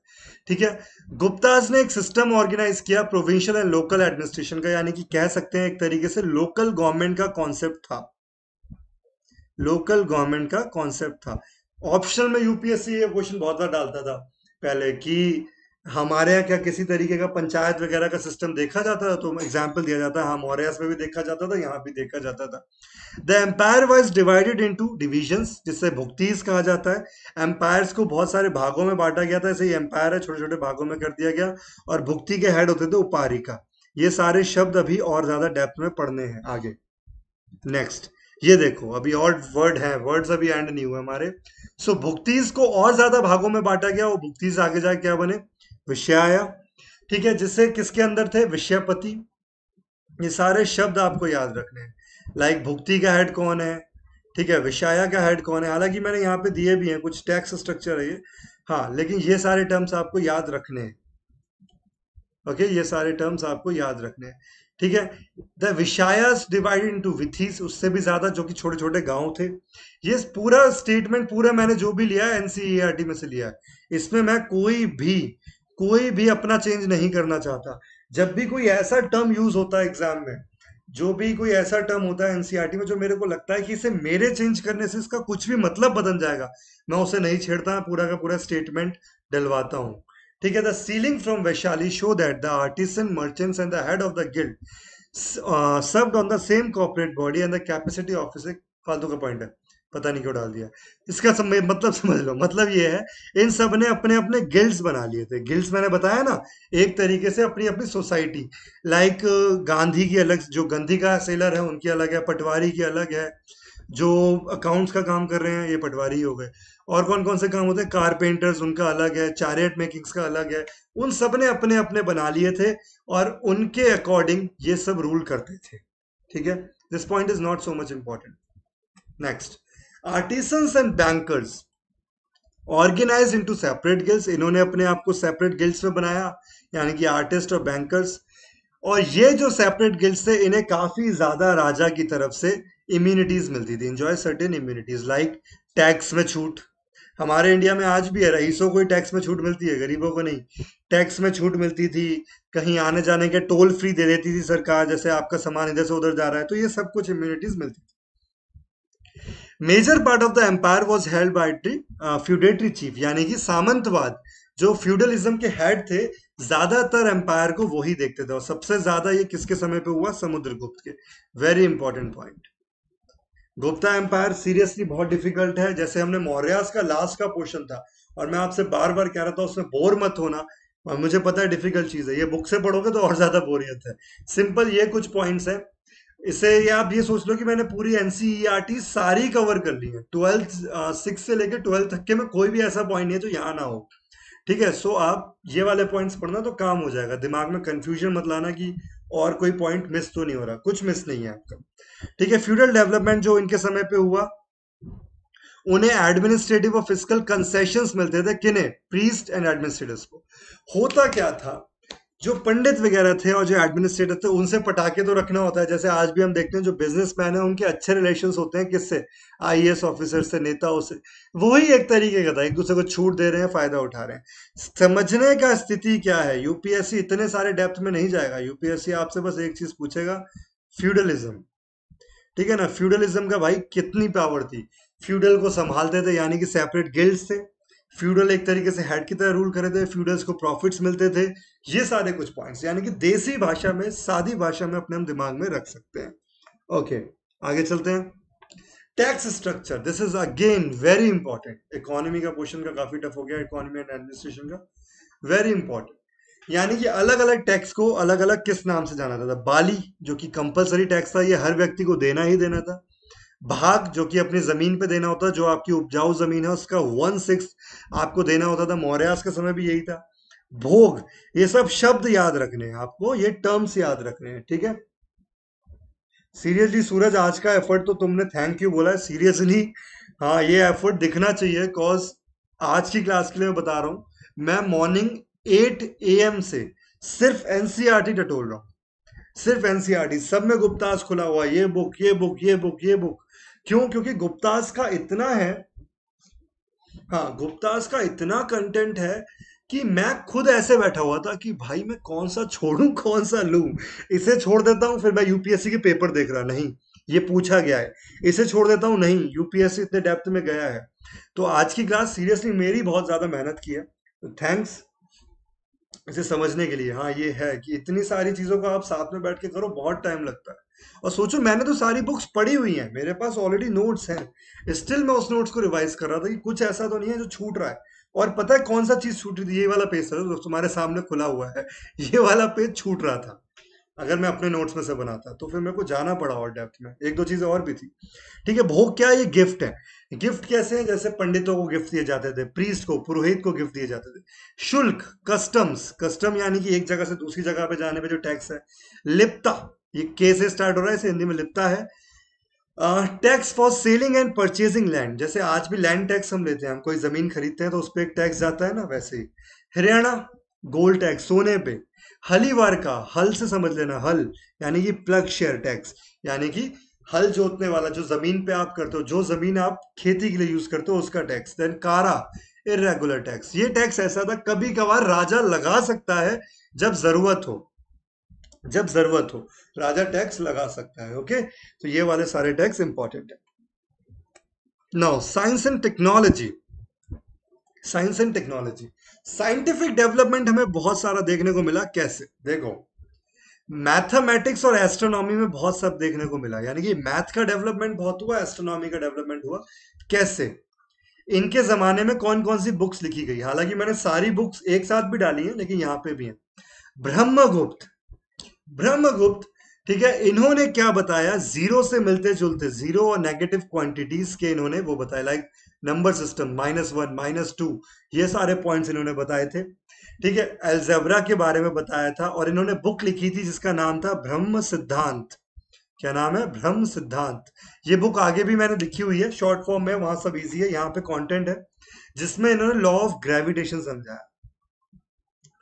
Speaker 1: ठीक है गुप्ताज ने एक सिस्टम ऑर्गेनाइज किया प्रोविंशियल एंड लोकल एडमिनिस्ट्रेशन का यानी कि कह सकते हैं एक तरीके से लोकल गवर्नमेंट का कॉन्सेप्ट था लोकल गवर्नमेंट का कॉन्सेप्ट था ऑप्शनल में यूपीएससी ये क्वेश्चन बहुत बार डालता था पहले की हमारे यहाँ क्या किसी तरीके का पंचायत वगैरह का सिस्टम देखा जाता था तो एग्जाम्पल दिया जाता है हमारे यहाँ में भी देखा जाता था यहाँ भी देखा जाता था the empire was divided to division जिससे भुक्तीस कहा जाता है एम्पायर्स को बहुत सारे भागों में बांटा गया था जैसे एम्पायर है छोटे छोटे भागों में कर दिया गया और भुक्ति के हेड होते थे उपारी का ये सारे शब्द अभी और ज्यादा डेप्थ में पढ़ने हैं आगे नेक्स्ट ये देखो अभी और वर्ड है वर्ड्स अभी एंड नहीं हुए हमारे सो so, भुक्तीस को और ज्यादा भागों में बांटा गया वो भुक्तीस आगे जाके क्या बने विषयाया ठीक है जिससे किसके अंदर थे विषयपति ये सारे शब्द आपको याद रखने हैं लाइक भुक्ति का हेड कौन है ठीक है विषाया का हेड कौन है हालांकि मैंने यहाँ पे दिए भी हैं कुछ टैक्स स्ट्रक्चर है ये हाँ लेकिन ये सारे टर्म्स आपको याद रखने हैं ओके ये सारे टर्म्स आपको याद रखने हैं ठीक है the vishayas divided into vithis उससे भी ज्यादा जो कि छोटे छोटे गांव थे ये पूरा स्टेटमेंट पूरा मैंने जो भी लिया है एनसीईआरटी e में से लिया है इसमें मैं कोई भी कोई भी अपना चेंज नहीं करना चाहता जब भी कोई ऐसा टर्म यूज होता है एग्जाम में जो भी कोई ऐसा टर्म होता है एनसीईआरटी e में जो मेरे को लगता है कि इसे मेरे चेंज करने से इसका कुछ भी मतलब बदल जाएगा मैं उसे नहीं छेड़ता पूरा का पूरा स्टेटमेंट डलवाता हूँ ठीक है the sealing from Vaishali show that the and merchants and the head of the guild serve on the same corporate body and the capacity officer फालतू का पॉइंट है पता नहीं क्यों डाल दिया इसका सम, मतलब समझ लो मतलब ये है इन सब ने अपने अपने गिल्ड्स बना लिए थे गिल्ड्स मैंने बताया ना एक तरीके से अपनी अपनी सोसाइटी लाइक गांधी की अलग जो गांधी का सेलर है उनकी अलग है पटवारी की अलग है जो अकाउंट्स का काम कर रहे हैं ये पटवारी हो गए और कौन कौन से काम होते हैं कारपेंटर्स उनका अलग है चारियट मेकिंग्स का अलग है उन सब ने अपने अपने बना लिए थे और उनके अकॉर्डिंग ये सब रूल करते थे ठीक है this point is not so much important next artisans and bankers organise into separate guilds इन्होंने अपने आप को सेपरेट गिल्ड्स में बनाया यानी कि आर्टिस्ट और बैंकर्स और ये जो सेपरेट गिल्ड्स थे इन्हें काफी ज्यादा राजा की तरफ से इम्यूनिटीज मिलती थी enjoy certain immunities like tax में छूट हमारे इंडिया में आज भी है रईसों को ही टैक्स में छूट मिलती है गरीबों को नहीं टैक्स में छूट मिलती थी कहीं आने जाने के टोल फ्री दे देती थी सरकार जैसे आपका सामान इधर से उधर जा रहा है तो ये सब कुछ इम्यूनिटीज मिलती major part of the empire was held by feudatory chief यानी कि सामंतवाद जो फ्यूडलिज्म के हेड थे ज्यादातर एम्पायर को वही देखते थे और सबसे ज्यादा ये किसके समय पे हुआ समुद्रगुप्त के very important point Gupta empire seriously बहुत डिफिकल्ट है जैसे हमने मौर्यास का लास्ट का पोर्शन था और मैं आपसे बार बार कह रहा था उसमें बोर मत होना और मुझे पता है डिफिकल्ट चीज है ये बुक से पढ़ोगे तो और ज्यादा बोरियत है सिंपल ये कुछ पॉइंट्स हैं इसे ये आप ये सोच लो कि मैंने पूरी एनसीईआरटी e सारी कवर कर ली है ट्वेल्थ सिक्स से लेकर ट्वेल्थ तक के में कोई भी ऐसा पॉइंट नहीं है जो यहाँ ना हो ठीक है सो आप ये वाले पॉइंट्स पढ़ना तो काम हो जाएगा दिमाग में कंफ्यूजन मत लाना कि और कोई पॉइंट मिस तो नहीं हो रहा कुछ मिस नहीं है आपका ठीक है फ्यूडल डेवलपमेंट जो इनके समय पे हुआ उन्हें एडमिनिस्ट्रेटिव और फिजिकल कंसेशन मिलते थे किन्हें प्रीस्ट एंड एडमिनिस्ट्रेटिव को होता क्या था जो पंडित वगैरह थे और जो एडमिनिस्ट्रेटर थे उनसे पटाखे तो रखना होता है जैसे आज भी हम देखते हैं जो बिजनेसमैन है उनके अच्छे रिलेशन होते हैं किससे आईएएस ऑफिसर से नेताओं से वही एक तरीके का था एक दूसरे को छूट दे रहे हैं फायदा उठा रहे हैं समझने का स्थिति क्या है यूपीएससी इतने सारे डेप्थ में नहीं जाएगा यूपीएससी आपसे बस एक चीज पूछेगा फ्यूडलिज्म ठीक है ना फ्यूडलिज्म का भाई कितनी पावर थी फ्यूडल को संभालते थे यानी कि सेपरेट गिल्ड्स थे फ्यूडल एक तरीके से हेड की तरह रूल करे थे फ्यूडल्स को प्रॉफिट्स मिलते थे ये सारे कुछ पॉइंट्स यानी कि देसी भाषा में सादी भाषा में अपने हम दिमाग में रख सकते हैं ओके okay, आगे चलते हैं tax structure this is again very important economy का पोर्शन का काफी टफ हो गया इकोनॉमी एंड एडमिनिस्ट्रेशन का वेरी इंपॉर्टेंट यानी कि अलग अलग टैक्स को अलग अलग किस नाम से जाना जाता था बाली जो कि कंपलसरी टैक्स था ये हर व्यक्ति को देना ही देना था भाग जो कि अपनी जमीन पे देना होता जो आपकी उपजाऊ जमीन है उसका वन सिक्स आपको देना होता था मौर्यास के समय भी यही था भोग ये सब शब्द याद रखने हैं आपको ये टर्म्स याद रखने हैं ठीक है सीरियसली सूरज आज का एफर्ट तो तुमने थैंक यू बोला है सीरियसली हाँ ये एफर्ट दिखना चाहिए कॉज आज की क्लास के लिए मैं बता रहा हूँ मैं मॉर्निंग एट ए एम से सिर्फ टी टटोल e रहा हूँ सिर्फ एनसीआरटी e सब में गुप्ताज खुला हुआ ये बुक ये बुक ये बुक ये बुक क्यों क्योंकि गुप्तास का इतना है हाँ गुप्तास का इतना कंटेंट है कि मैं खुद ऐसे बैठा हुआ था कि भाई मैं कौन सा छोड़ू कौन सा लू इसे छोड़ देता हूं फिर मैं यूपीएससी के पेपर देख रहा नहीं ये पूछा गया है इसे छोड़ देता हूं नहीं यूपीएससी इतने डेप्थ में गया है तो आज की क्लास सीरियसली मेरी बहुत ज्यादा मेहनत की है थैंक्स इसे समझने के लिए हाँ ये है कि इतनी सारी चीजों को आप साथ में बैठ के करो बहुत टाइम लगता है और सोचो मैंने तो सारी बुक्स पढ़ी हुई हैं मेरे पास ऑलरेडी नोट्स हैं स्टिल मैं उस नोट्स को रिवाइज कर रहा था कि कुछ ऐसा तो नहीं है जो छूट रहा है और पता है कौन सा चीज छूट रही थी ये वाला पेज था जो तुम्हारे सामने खुला हुआ है ये वाला पेज छूट रहा था अगर मैं अपने नोट्स में से बनाता तो फिर मेरे को जाना पड़ा और डेप्थ में एक दो चीजें और भी थी ठीक है भोग क्या ये गिफ्ट है गिफ्ट कैसे हैं जैसे पंडितों को गिफ्ट दिए जाते थे प्रीस्ट को पुरोहित को गिफ्ट दिए जाते थे शुल्क कस्टम्स कस्टम यानी कि एक जगह से दूसरी जगह पे जाने पे जो टैक्स है लिप्ता ये कैसे स्टार्ट हो रहा है इसे हिंदी में लिप्ता है tax for selling and purchasing land जैसे आज भी लैंड टैक्स हम लेते हैं हम कोई जमीन खरीदते हैं तो उस पर एक टैक्स जाता है ना वैसे ही हरियाणा गोल्ड टैक्स सोने पे हलीवार का हल से समझ लेना हल यानी कि प्लग शेयर टैक्स यानी कि हल जोतने वाला जो जमीन पे आप करते हो जो जमीन आप खेती के लिए यूज करते हो उसका टैक्स देन कारा इरेगुलर टैक्स ये टैक्स ऐसा था कभी कभार राजा लगा सकता है जब जरूरत हो जब जरूरत हो राजा टैक्स लगा सकता है ओके तो ये वाले सारे टैक्स इंपॉर्टेंट है now science and technology science and technology scientific development हमें बहुत सारा देखने को मिला कैसे देखो मैथमेटिक्स और एस्ट्रोनॉमी में बहुत सब देखने को मिला यानी कि मैथ का डेवलपमेंट बहुत हुआ एस्ट्रोनॉमी का डेवलपमेंट हुआ कैसे इनके जमाने में कौन कौन सी बुक्स लिखी गई हालांकि मैंने सारी बुक्स एक साथ भी डाली है लेकिन यहाँ पे भी है ब्रह्मगुप्त ब्रह्मगुप्त ठीक है इन्होंने क्या बताया जीरो से मिलते जुलते जीरो और नेगेटिव क्वांटिटीज के इन्होंने वो बताया like number system minus one minus two ये सारे पॉइंट्स इन्होंने बताए थे ठीक है अलजेबरा के बारे में बताया था और इन्होंने बुक लिखी थी जिसका नाम था ब्रह्म सिद्धांत क्या नाम है ब्रह्म सिद्धांत ये बुक आगे भी मैंने लिखी हुई है शॉर्ट फॉर्म में वहां सब इजी है यहाँ पे कंटेंट है जिसमें इन्होंने लॉ ऑफ ग्रेविटेशन समझाया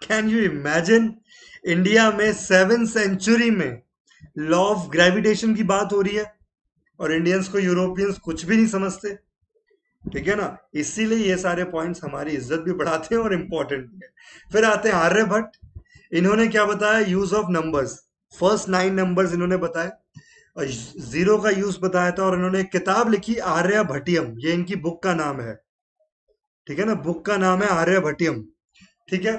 Speaker 1: कैन यू इमेजिन इंडिया में सेवन सेंचुरी में लॉ ऑफ ग्रेविटेशन की बात हो रही है और इंडियंस को यूरोपियंस कुछ भी नहीं समझते ठीक है ना इसीलिए ये सारे पॉइंट्स हमारी इज्जत भी बढ़ाते हैं और इम्पोर्टेंट भी है फिर आते हैं आर्य भट्ट इन्होंने क्या बताया use of numbers first nine numbers इन्होंने बताए और जीरो का यूज बताया था और इन्होंने एक किताब लिखी आर्या भट्टियम ये इनकी बुक का नाम है ठीक है ना बुक का नाम है आर्या भट्टियम ठीक है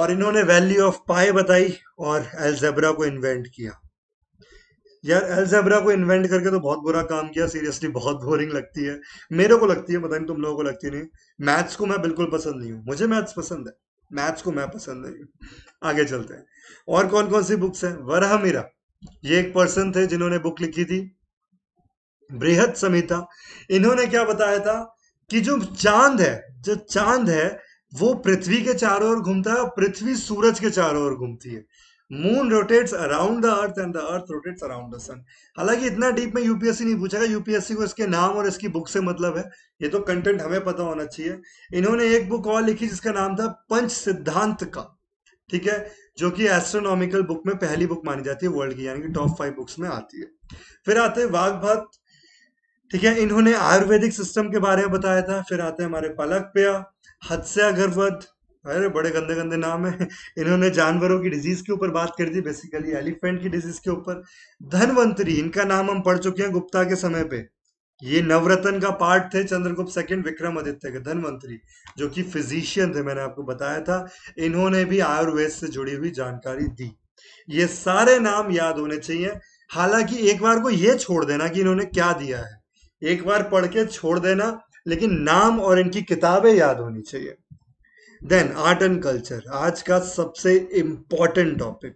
Speaker 1: और इन्होंने वैल्यू ऑफ पाई बताई और एल्जेब्रा को इन्वेंट किया यार अलजेब्रा को इन्वेंट करके तो बहुत बुरा काम किया सीरियसली बहुत बोरिंग लगती है मेरे को लगती है पता नहीं तुम लोगों को लगती नहीं मैथ्स को मैं बिल्कुल पसंद नहीं हूँ मुझे मैथ्स पसंद है मैथ्स को मैं पसंद नहीं हूँ आगे चलते हैं और कौन कौन सी बुक्स हैं वरह मीरा ये एक पर्सन थे जिन्होंने बुक लिखी थी बृहद संहिता इन्होंने क्या बताया था कि जो चांद है जो चांद है वो पृथ्वी के चारों ओर घूमता है और पृथ्वी सूरज के चारों ओर घूमती है moon rotates around the earth and the earth rotates around the sun हालांकि इतना डीप में यूपीएससी नहीं पूछेगा यूपीएससी को इसके नाम और इसकी बुक से मतलब है ये तो कंटेंट हमें पता होना चाहिए इन्होंने एक बुक और लिखी जिसका नाम था पंच सिद्धांत का ठीक है जो कि एस्ट्रोनॉमिकल बुक में पहली बुक मानी जाती है वर्ल्ड की यानी कि टॉप फाइव बुक्स में आती है फिर आते हैं वाघ वाघभात ठीक है इन्होंने आयुर्वेदिक सिस्टम के बारे में बताया था फिर आते हैं हमारे पलक पया हत्या गर्भवध अरे बड़े गंदे गंदे नाम है इन्होंने जानवरों की डिजीज के ऊपर बात कर दी बेसिकली एलिफेंट की डिजीज के ऊपर धनवंतरी इनका नाम हम पढ़ चुके हैं गुप्ता के समय पे ये नवरत्न का पार्ट थे चंद्रगुप्त सेकंड विक्रमादित्य के धनवंतरी जो कि फिजिशियन थे मैंने आपको बताया था इन्होंने भी आयुर्वेद से जुड़ी हुई जानकारी दी ये सारे नाम याद होने चाहिए हालांकि एक बार को ये छोड़ देना कि इन्होंने क्या दिया है एक बार पढ़ के छोड़ देना लेकिन नाम और इनकी किताबें याद होनी चाहिए देन आर्ट एंड कल्चर आज का सबसे इंपॉर्टेंट टॉपिक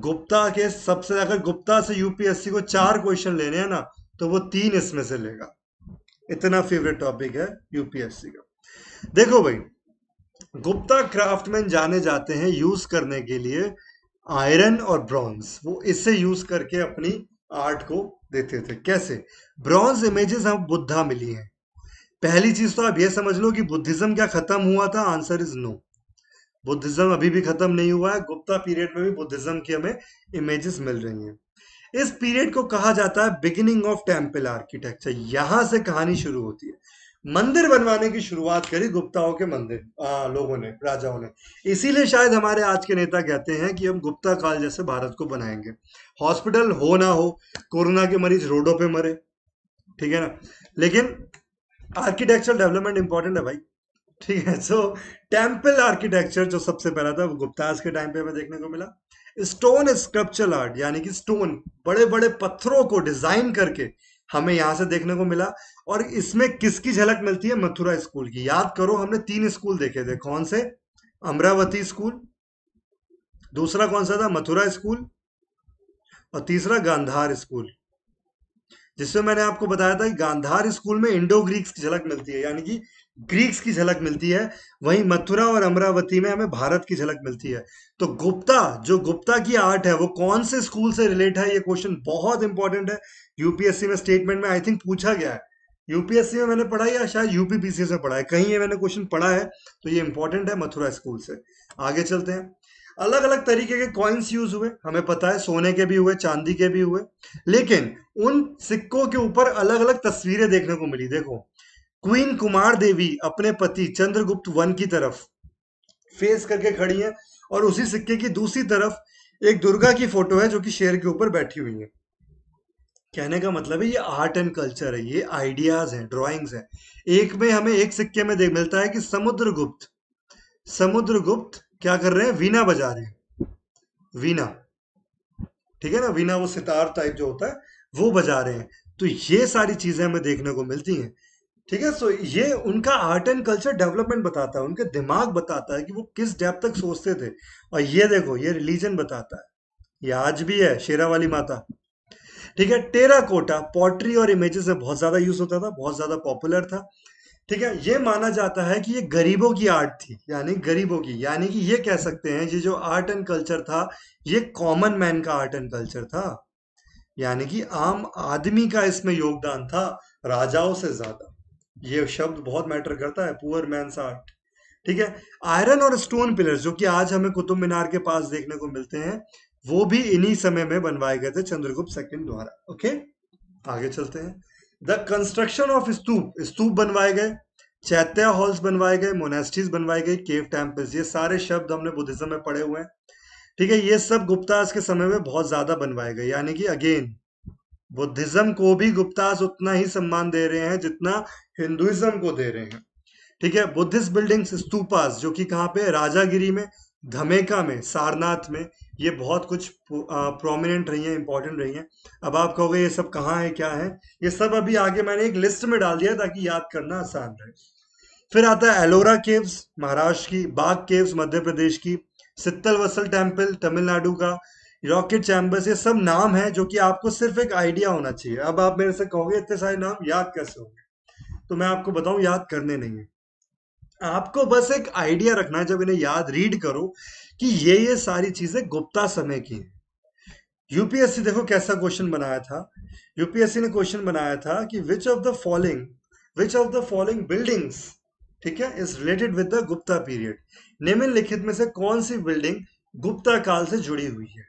Speaker 1: गुप्ता के सबसे अगर गुप्ता से यूपीएससी को चार क्वेश्चन लेने हैं ना तो वो तीन इसमें से लेगा इतना फेवरेट टॉपिक है यूपीएससी का देखो भाई गुप्ता क्राफ्टमैन जाने जाते हैं यूज करने के लिए आयरन और ब्रॉन्ज वो इसे यूज करके अपनी आर्ट को देते थे कैसे ब्रॉन्ज इमेजेस हम बुद्धा मिली हैं पहली चीज तो आप ये समझ लो कि बुद्धिज्म क्या खत्म हुआ था आंसर इज नो बुद्धिज्म अभी भी खत्म नहीं हुआ है गुप्ता पीरियड में भी बुद्धिज्म की हमें इमेजेस मिल रही हैं इस पीरियड को कहा जाता है बिगिनिंग ऑफ टेम्पल आर्किटेक्चर यहां से कहानी शुरू होती है मंदिर बनवाने की शुरुआत करी गुप्ताओं के मंदिर आ, लोगों ने राजाओं ने इसीलिए शायद हमारे आज के नेता कहते हैं कि हम गुप्ता काल जैसे भारत को बनाएंगे हॉस्पिटल हो ना हो कोरोना के मरीज रोडों पे मरे ठीक है ना लेकिन आर्किटेक्चरल डेवलपमेंट इंपॉर्टेंट है भाई ठीक है सो टेम्पल आर्किटेक्चर जो सबसे पहला था वो गुप्ताज के टाइम पे हमें देखने को मिला स्टोन स्क्रप्चर आर्ट यानी कि स्टोन बड़े बड़े पत्थरों को डिजाइन करके हमें यहां से देखने को मिला और इसमें किसकी झलक मिलती है मथुरा स्कूल की याद करो हमने तीन स्कूल देखे थे कौन से अमरावती स्कूल दूसरा कौन सा था मथुरा स्कूल और तीसरा गांधार स्कूल जिसमें मैंने आपको बताया था कि गांधार स्कूल में इंडो ग्रीक्स की झलक मिलती है यानी कि ग्रीक्स की झलक मिलती है वहीं मथुरा और अमरावती में हमें भारत की झलक मिलती है तो गुप्ता जो गुप्ता की आर्ट है वो कौन से स्कूल से रिलेट है ये क्वेश्चन बहुत इंपॉर्टेंट है यूपीएससी में स्टेटमेंट में आई थिंक पूछा गया है यूपीएससी में मैंने पढ़ा या शायद यूपीपीसीएस में पढ़ा है कहीं ये मैंने क्वेश्चन पढ़ा है तो ये इंपॉर्टेंट है मथुरा स्कूल से आगे चलते हैं अलग अलग तरीके के कॉइन्स यूज हुए हमें पता है सोने के भी हुए चांदी के भी हुए लेकिन उन सिक्कों के ऊपर अलग अलग तस्वीरें देखने को मिली देखो क्वीन कुमार देवी अपने पति चंद्रगुप्त वन की तरफ फेस करके खड़ी है और उसी सिक्के की दूसरी तरफ एक दुर्गा की फोटो है जो कि शेर के ऊपर बैठी हुई है कहने का मतलब है ये आर्ट एंड कल्चर है ये आइडियाज हैं ड्राइंग्स हैं एक में हमें एक सिक्के में देख मिलता है कि समुद्रगुप्त समुद्रगुप्त क्या कर रहे हैं वीना बजा रहे हैं वीना ठीक है ना वीना वो सितार टाइप जो होता है वो बजा रहे हैं तो ये सारी चीजें हमें देखने को मिलती हैं ठीक है सो ये उनका आर्ट एंड कल्चर डेवलपमेंट बताता है उनके दिमाग बताता है कि वो किस डेप तक सोचते थे और ये देखो ये रिलीजन बताता है ये आज भी है शेरा वाली माता ठीक है टेरा कोटा पॉटरी और इमेजेस में बहुत ज्यादा यूज होता था बहुत ज्यादा पॉपुलर था ठीक है ये माना जाता है कि ये गरीबों की आर्ट थी यानी गरीबों की यानी कि ये कह सकते हैं ये जो आर्ट एंड कल्चर था ये कॉमन मैन का आर्ट एंड कल्चर था यानी कि आम आदमी का इसमें योगदान था राजाओं से ज्यादा ये शब्द बहुत मैटर करता है पुअर मैन आर्ट ठीक है आयरन और स्टोन पिलर जो कि आज हमें कुतुब मीनार के पास देखने को मिलते हैं वो भी इन्हीं समय में बनवाए गए थे चंद्रगुप्त सेकंड द्वारा ओके आगे चलते हैं द कंस्ट्रक्शन ऑफ स्तूप स्तूप बनवाए गए चैत्या हॉल्स बनवाए गए मोनेस्टीज बनवाए गए केव टेम्पल्स ये सारे शब्द हमने बुद्धिज्म में पढ़े हुए हैं ठीक है ये सब गुप्तास के समय में बहुत ज्यादा बनवाए गए यानी कि अगेन बुद्धिज्म को भी गुप्तास उतना ही सम्मान दे रहे हैं जितना हिंदुइज्म को दे रहे हैं ठीक है बुद्धिस्ट बिल्डिंग्स स्तूपास जो कि कहाँ पे राजागिरी में धमेका में सारनाथ में ये बहुत कुछ प्रोमिनेंट रही हैं इंपॉर्टेंट रही हैं अब आप कहोगे ये सब कहाँ है क्या है ये सब अभी आगे मैंने एक लिस्ट में डाल दिया ताकि याद करना आसान रहे फिर आता है एलोरा केव्स महाराष्ट्र की बाघ केव्स मध्य प्रदेश की सित्तल वसल टेम्पल तमिलनाडु का रॉकेट चैम्बर्स ये सब नाम है जो कि आपको सिर्फ एक आइडिया होना चाहिए अब आप मेरे से कहोगे इतने सारे नाम याद कैसे होंगे तो मैं आपको बताऊं याद करने नहीं है आपको बस एक आइडिया रखना है जब इन्हें याद रीड करो कि ये ये सारी चीजें गुप्ता समय की है यूपीएससी देखो कैसा क्वेश्चन बनाया था यूपीएससी ने क्वेश्चन बनाया था कि which of the following which of the following buildings ठीक है is related with the Gupta period निम्नलिखित में से कौन सी बिल्डिंग गुप्ता काल से जुड़ी हुई है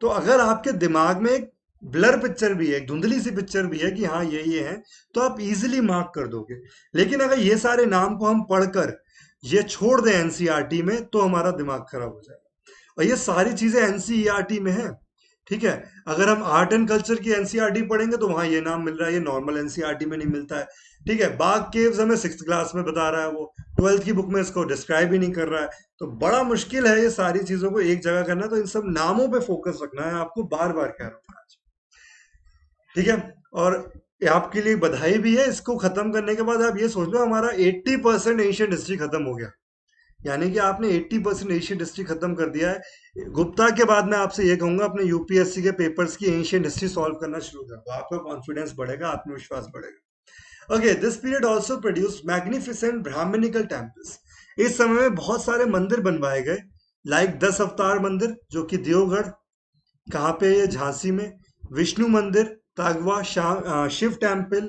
Speaker 1: तो अगर आपके दिमाग में एक ब्लर पिक्चर भी है धुंधली सी पिक्चर भी है कि हाँ ये ये है तो आप इजिली मार्क कर दोगे लेकिन अगर ये सारे नाम को हम पढ़कर ये छोड़ दें एनसीईआरटी e में तो हमारा दिमाग खराब हो जाएगा और ये सारी चीजें एनसीईआरटी e में है ठीक है अगर हम आर्ट एंड कल्चर की एनसीईआरटी e पढ़ेंगे तो वहां ये नाम मिल रहा है ये नॉर्मल एनसीईआरटी में नहीं मिलता है ठीक है बाघ केव्स हमें सिक्स क्लास में बता रहा है वो ट्वेल्थ की बुक में इसको डिस्क्राइब ही नहीं कर रहा है तो बड़ा मुश्किल है ये सारी चीजों को एक जगह करना तो इन सब नामों पर फोकस रखना है आपको बार बार कह रहा हूँ आज ठीक है और आपके लिए बधाई भी है इसको खत्म करने के बाद आप ये सोच लो हमारा 80 परसेंट एशियन हिस्ट्री खत्म हो गया यानी कि आपने 80 परसेंट एशियन हिस्ट्री खत्म कर दिया है गुप्ता के बाद मैं आपसे ये कहूंगा अपने यूपीएससी के पेपर्स की एशियन हिस्ट्री सॉल्व करना शुरू कर दो आपका कॉन्फिडेंस बढ़ेगा आत्मविश्वास बढ़ेगा okay this period also produce magnificent Brahmanical temples इस समय में बहुत सारे मंदिर बनवाए गए लाइक दस अवतार मंदिर जो कि देवगढ़ कहाँ पे है झांसी में विष्णु मंदिर तागवा शिव टेम्पल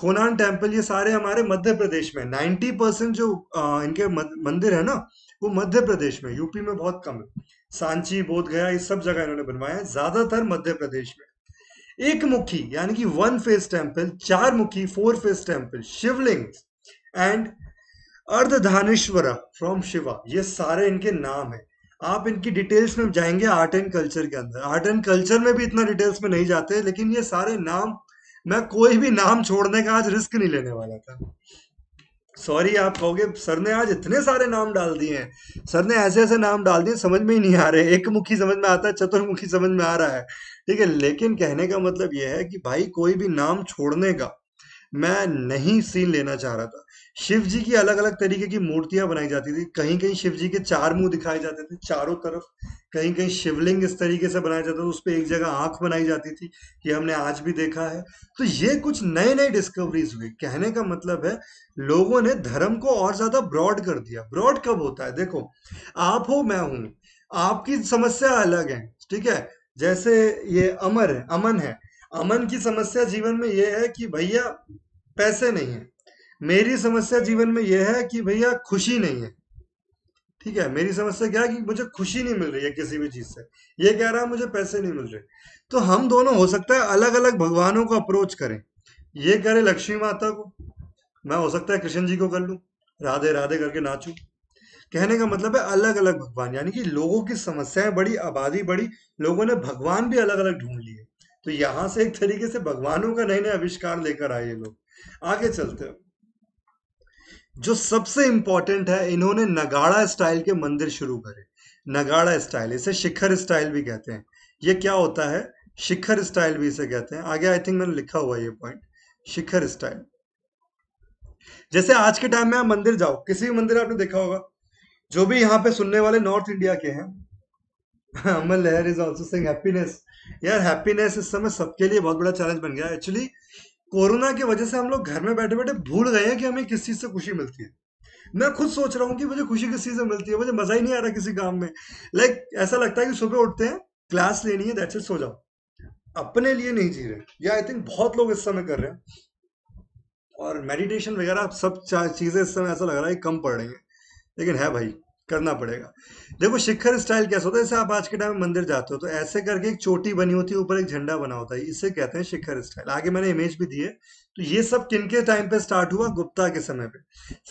Speaker 1: खोनान टेम्पल ये सारे हमारे मध्य प्रदेश में नाइन्टी परसेंट जो आ, इनके मंदिर है ना वो मध्य प्रदेश में यूपी में बहुत कम है सांची बोध गया ये सब जगह इन्होंने बनवाया है ज्यादातर मध्य प्रदेश में एक मुखी यानी कि वन फेस टेम्पल चार मुखी four face temple Shivling and Ardhanarishvara from Shiva ये सारे इनके नाम है आप इनकी डिटेल्स में जाएंगे आर्ट एंड कल्चर के अंदर आर्ट एंड कल्चर में भी इतना डिटेल्स में नहीं जाते लेकिन ये सारे नाम मैं कोई भी नाम छोड़ने का आज रिस्क नहीं लेने वाला था सॉरी आप कहोगे सर ने आज इतने सारे नाम डाल दिए हैं सर ने ऐसे ऐसे नाम डाल दिए समझ में ही नहीं आ रहे एक मुखी समझ में आता है चतुर्मुखी समझ में आ रहा है ठीक है लेकिन कहने का मतलब यह है कि भाई कोई भी नाम छोड़ने का मैं नहीं सीन लेना चाह रहा था शिव जी की अलग अलग तरीके की मूर्तियां बनाई जाती थी कहीं कहीं शिव जी के चार मुंह दिखाए जाते थे चारों तरफ कहीं कहीं शिवलिंग इस तरीके से बनाया जाता था उस पर एक जगह आंख बनाई जाती थी ये हमने आज भी देखा है तो ये कुछ नए नए डिस्कवरीज हुई कहने का मतलब है लोगों ने धर्म को और ज्यादा ब्रॉड कर दिया ब्रॉड कब होता है देखो आप हो मैं हूं आपकी समस्या अलग है ठीक है जैसे ये अमर अमन है अमन की समस्या जीवन में यह है कि भैया पैसे नहीं है मेरी समस्या जीवन में यह है कि भैया खुशी नहीं है ठीक है मेरी समस्या क्या है कि मुझे खुशी नहीं मिल रही है किसी भी चीज से ये कह रहा है मुझे पैसे नहीं मिल रहे तो हम दोनों हो सकता है अलग अलग भगवानों को अप्रोच करें ये कह रहे लक्ष्मी माता को मैं हो सकता है कृष्ण जी को कर लू राधे राधे करके नाचू कहने का मतलब है अलग अलग भगवान यानी कि लोगों की समस्याएं बड़ी आबादी बड़ी लोगों ने भगवान भी अलग अलग ढूंढ लिए तो यहां से एक तरीके से भगवानों का नए नए आविष्कार लेकर आए ये लोग आगे चलते हैं जो सबसे इंपॉर्टेंट है इन्होंने नगाड़ा स्टाइल के मंदिर शुरू करे नगाड़ा स्टाइल इसे शिखर स्टाइल भी कहते हैं ये क्या होता है शिखर स्टाइल भी इसे कहते हैं आगे आई थिंक मैंने लिखा हुआ ये पॉइंट शिखर स्टाइल जैसे आज के टाइम में आप मंदिर जाओ किसी भी मंदिर आपने देखा होगा जो भी यहाँ पे सुनने वाले नॉर्थ इंडिया के हैं [LAUGHS] अमल लहर इज ऑल्सो सिंग हैप्पीनेस यार हैप्पीनेस इस समय सबके लिए बहुत बड़ा चैलेंज बन गया एक्चुअली कोरोना की वजह से हम लोग घर में बैठे बैठे भूल गए हैं कि हमें किस चीज से खुशी मिलती है मैं खुद सोच रहा हूँ कि मुझे खुशी किस चीज से मिलती है मुझे मजा ही नहीं आ रहा किसी काम में लाइक like, ऐसा लगता है कि सुबह उठते हैं क्लास लेनी है दैट्स इट सो जाओ अपने लिए नहीं जी रहे या आई थिंक बहुत लोग इस समय कर रहे हैं और मेडिटेशन वगैरह सब चीजें इस समय ऐसा लग रहा है कम पड़ रही है लेकिन है भाई करना पड़ेगा देखो शिखर स्टाइल कैसा होता है जैसे आप आज के टाइम में मंदिर जाते हो तो ऐसे करके एक चोटी बनी होती है ऊपर एक झंडा बना होता है इसे कहते हैं शिखर स्टाइल आगे मैंने इमेज भी दी है तो ये सब किन के टाइम पे स्टार्ट हुआ गुप्ता के समय पे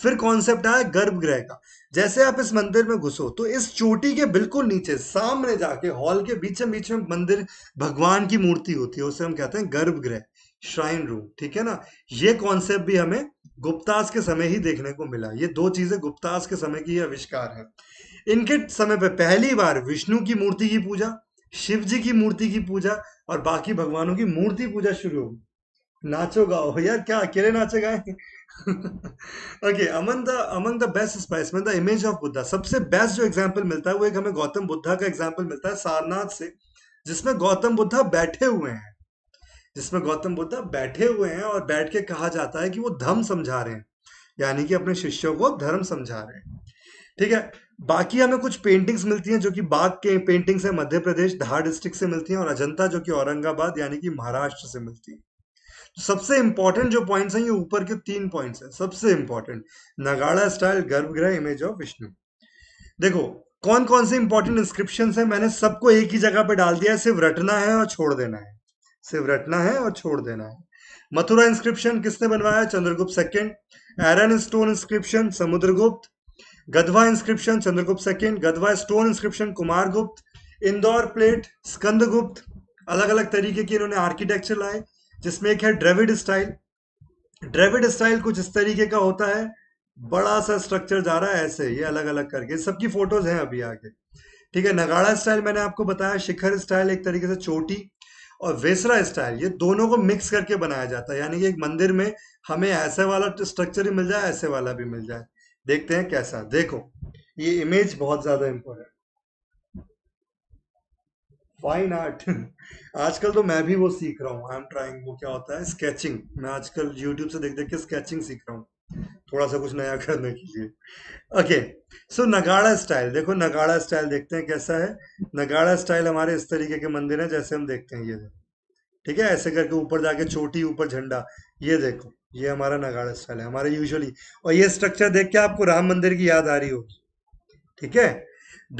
Speaker 1: फिर कॉन्सेप्ट आया गर्भगृह का जैसे आप इस मंदिर में घुसो तो इस चोटी के बिल्कुल नीचे सामने जाके हॉल के बीच बीच में मंदिर भगवान की मूर्ति होती है उसे हम कहते हैं गर्भगृह श्राइन रूम ठीक है ना ये कॉन्सेप्ट भी हमें गुप्तास के समय ही देखने को मिला ये दो चीजें गुप्तास के समय की आविष्कार है इनके समय पर पहली बार विष्णु की मूर्ति की पूजा शिव जी की मूर्ति की पूजा और बाकी भगवानों की मूर्ति पूजा शुरू हो नाचो गाओ यार क्या अकेले नाचे गाए okay among the among the best man the image of Buddha सबसे बेस्ट जो एग्जाम्पल मिलता है वो एक हमें गौतम बुद्धा का एग्जाम्पल मिलता है सारनाथ से जिसमें गौतम बुद्धा बैठे हुए हैं जिसमें गौतम बुद्ध बैठे हुए हैं और बैठ के कहा जाता है कि वो धर्म समझा रहे हैं यानी कि अपने शिष्यों को धर्म समझा रहे हैं ठीक है बाकी हमें कुछ पेंटिंग्स मिलती हैं जो कि बाघ के पेंटिंग्स है मध्य प्रदेश धार डिस्ट्रिक्ट से मिलती हैं और अजंता जो कि औरंगाबाद यानी कि महाराष्ट्र से मिलती है तो सबसे इंपॉर्टेंट जो पॉइंट्स हैं ये ऊपर के तीन पॉइंट्स हैं सबसे इंपॉर्टेंट नगाड़ा स्टाइल गर्भगृह इमेज ऑफ विष्णु देखो कौन कौन से इंपॉर्टेंट इंस्क्रिप्शन है मैंने सबको एक ही जगह पे डाल दिया है सिर्फ रटना है और छोड़ देना है सिर्फ रटना है और छोड़ देना है मथुरा इंस्क्रिप्शन किसने बनवाया Chandragupta second Eran stone inscription Samudragupta Gadhwa inscription Chandragupta second Gadhwa stone inscription Kumar Gupta Indore plate Skandagupta अलग अलग तरीके की इन्होंने आर्किटेक्चर लाए जिसमें एक है ड्रेविड स्टाइल ड्रेविड स्टाइल कुछ इस तरीके का होता है बड़ा सा स्ट्रक्चर जा रहा है ऐसे ये अलग अलग करके सबकी फोटोज हैं अभी आगे ठीक है नगाड़ा स्टाइल मैंने आपको बताया शिखर स्टाइल एक तरीके से चोटी और वेसरा स्टाइल ये दोनों को मिक्स करके बनाया जाता है यानी कि एक मंदिर में हमें ऐसे वाला स्ट्रक्चर ही मिल जाए ऐसे वाला भी मिल जाए देखते हैं कैसा देखो ये इमेज बहुत ज्यादा इंपॉर्टेंट फाइन आर्ट आजकल तो मैं भी वो सीख रहा हूँ आई एम ट्राइंग वो क्या होता है स्केचिंग मैं आजकल यूट्यूब से देख देख के स्केचिंग सीख रहा हूँ थोड़ा सा कुछ नया करने के लिए ओके सो नगाड़ा स्टाइल देखो नगाड़ा स्टाइल देखते हैं कैसा है नगाड़ा स्टाइल हमारे इस तरीके के मंदिर है जैसे हम देखते हैं ये ठीक है ऐसे करके ऊपर जाके छोटी ऊपर झंडा ये देखो ये हमारा नगाड़ा स्टाइल है हमारे यूजुअली और ये स्ट्रक्चर देख के आपको राम मंदिर की याद आ रही होगी ठीक है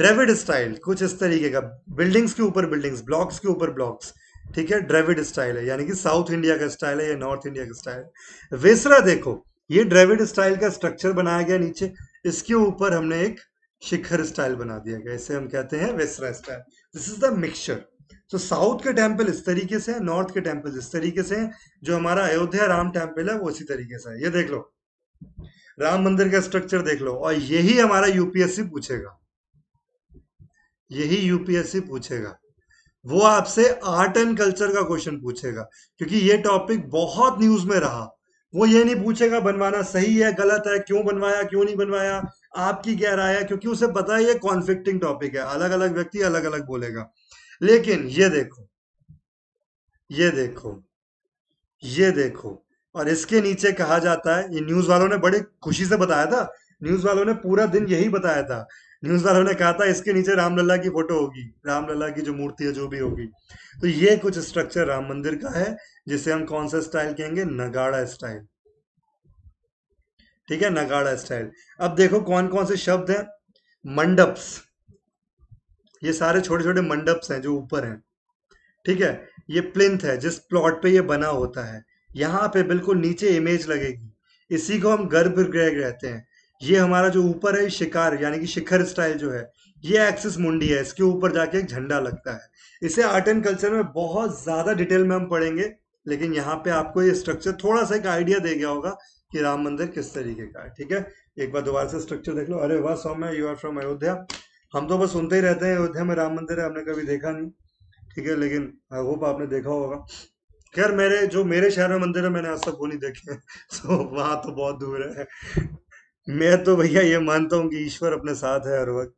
Speaker 1: ड्रेविड स्टाइल कुछ इस तरीके का बिल्डिंग्स के ऊपर बिल्डिंग्स ब्लॉक्स के ऊपर ब्लॉक्स ठीक है ड्रेविड स्टाइल है यानी कि साउथ इंडिया का स्टाइल है या नॉर्थ इंडिया का स्टाइल है वेसरा देखो ये ड्रेविड स्टाइल का स्ट्रक्चर बनाया गया नीचे इसके ऊपर हमने एक शिखर स्टाइल बना दिया गया इसे हम कहते हैं Vesara style this is the mixture तो साउथ के टेम्पल इस तरीके से हैं नॉर्थ के टेम्पल इस तरीके से हैं जो हमारा अयोध्या राम टेम्पल है वो इसी तरीके से है ये देख लो राम मंदिर का स्ट्रक्चर देख लो और यही हमारा यूपीएससी पूछेगा यही यूपीएससी पूछेगा वो आपसे आर्ट एंड कल्चर का क्वेश्चन पूछेगा क्योंकि ये टॉपिक बहुत न्यूज में रहा वो ये नहीं पूछेगा बनवाना सही है गलत है क्यों बनवाया क्यों नहीं बनवाया आपकी क्या राय है क्योंकि उसे पता है ये कॉन्फ्लिक्टिंग टॉपिक है अलग अलग व्यक्ति अलग अलग बोलेगा लेकिन ये देखो ये देखो ये देखो और इसके नीचे कहा जाता है ये न्यूज वालों ने बड़े खुशी से बताया था न्यूज वालों ने पूरा दिन यही बताया था न्यूज वालों ने कहा था इसके नीचे रामलला की फोटो होगी रामलला की जो मूर्ति है जो भी होगी तो ये कुछ स्ट्रक्चर राम मंदिर का है जिसे हम कौन सा स्टाइल कहेंगे नगाड़ा स्टाइल ठीक है नगाड़ा स्टाइल अब देखो कौन कौन से शब्द हैं मंडप्स ये सारे छोटे छोटे मंडप्स हैं जो ऊपर हैं ठीक है ये प्लिंथ है जिस प्लॉट पे ये बना होता है यहां पे बिल्कुल नीचे इमेज लगेगी इसी को हम गर्भगृह कहते हैं ये हमारा जो ऊपर है शिकार यानी कि शिखर स्टाइल जो है ये एक्सिस मुंडी है इसके ऊपर जाके एक झंडा लगता है इसे आर्ट एंड कल्चर में बहुत ज़्यादा डिटेल में हम पढ़ेंगे लेकिन यहाँ पे आपको ये स्ट्रक्चर थोड़ा सा एक आइडिया दे गया होगा कि राम मंदिर किस तरीके का है ठीक है एक बार दोबारा से स्ट्रक्चर देख लो अरे वाह Saumya you are from Ayodhya हम तो बस सुनते ही रहते हैं अयोध्या में राम मंदिर है हमने कभी देखा नहीं ठीक है लेकिन आई होप आपने देखा होगा खैर मेरे जो मेरे शहर में मंदिर है मैंने आज तक वो नहीं देखे सो वहां [LAUGHS] वहाँ तो बहुत दूर है मैं तो भैया ये मानता हूँ कि ईश्वर अपने साथ है हर वक्त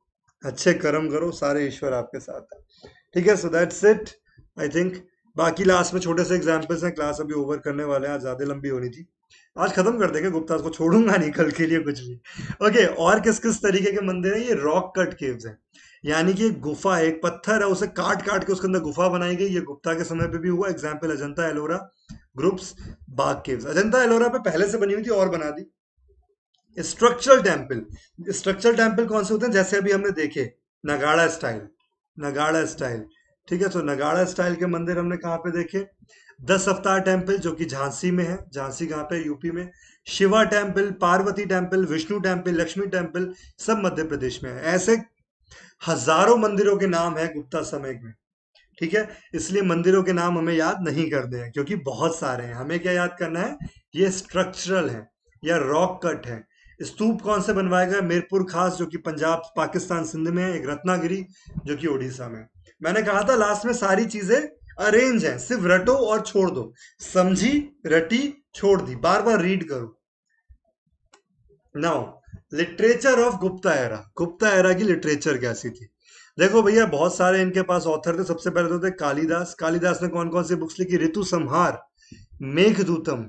Speaker 1: अच्छे कर्म करो सारे ईश्वर आपके साथ है ठीक है so that's it I think बाकी लास्ट में छोटे से एग्जाम्पल्स हैं क्लास अभी ओवर करने वाले हैं आज ज्यादा लंबी होनी थी आज खत्म कर देंगे गुप्ता को छोड़ूंगा नहीं कल के लिए कुछ भी ओके और किस किस तरीके के मंदिर हैं ये रॉक कट केव्स हैं यानी कि एक गुफा है एक पत्थर है उसे काट काट के उसके अंदर गुफा बनाई गई ये गुप्ता के समय पे भी हुआ example Ajanta Ellora groups Bagh caves Ajanta Ellora पे पहले से बनी हुई थी और बना दी स्ट्रक्चरल टेम्पल स्ट्रक्चरल टेम्पल कौन से होते हैं जैसे अभी हमने देखे नगाड़ा स्टाइल नगाड़ा स्टाइल ठीक है तो नगाड़ा स्टाइल के मंदिर हमने कहाँ पे देखे दस अवतार टेम्पल जो कि झांसी में है झांसी कहाँ पे यूपी में Shiva temple Parvati temple Vishnu temple Lakshmi temple सब मध्य प्रदेश में है ऐसे हजारों मंदिरों के नाम है गुप्ता समय में ठीक है इसलिए मंदिरों के नाम हमें याद नहीं करते हैं क्योंकि बहुत सारे हैं हमें क्या याद करना है ये स्ट्रक्चरल है या रॉक कट है स्तूप कौन से बनवाया गया मीरपुर खास जो कि पंजाब पाकिस्तान सिंध में है एक रत्नागिरी जो कि ओडिशा में मैंने कहा था लास्ट में सारी चीजें अरेंज हैं सिर्फ रटो और छोड़ दो समझी रटी छोड़ दी बार बार रीड करो now literature of Gupta era Gupta era की लिटरेचर कैसी थी देखो भैया बहुत सारे इनके पास ऑथर थे सबसे पहले तो थे कालिदास कालिदास ने कौन कौन सी बुक्स लिखी ऋतु संहार मेघदूतम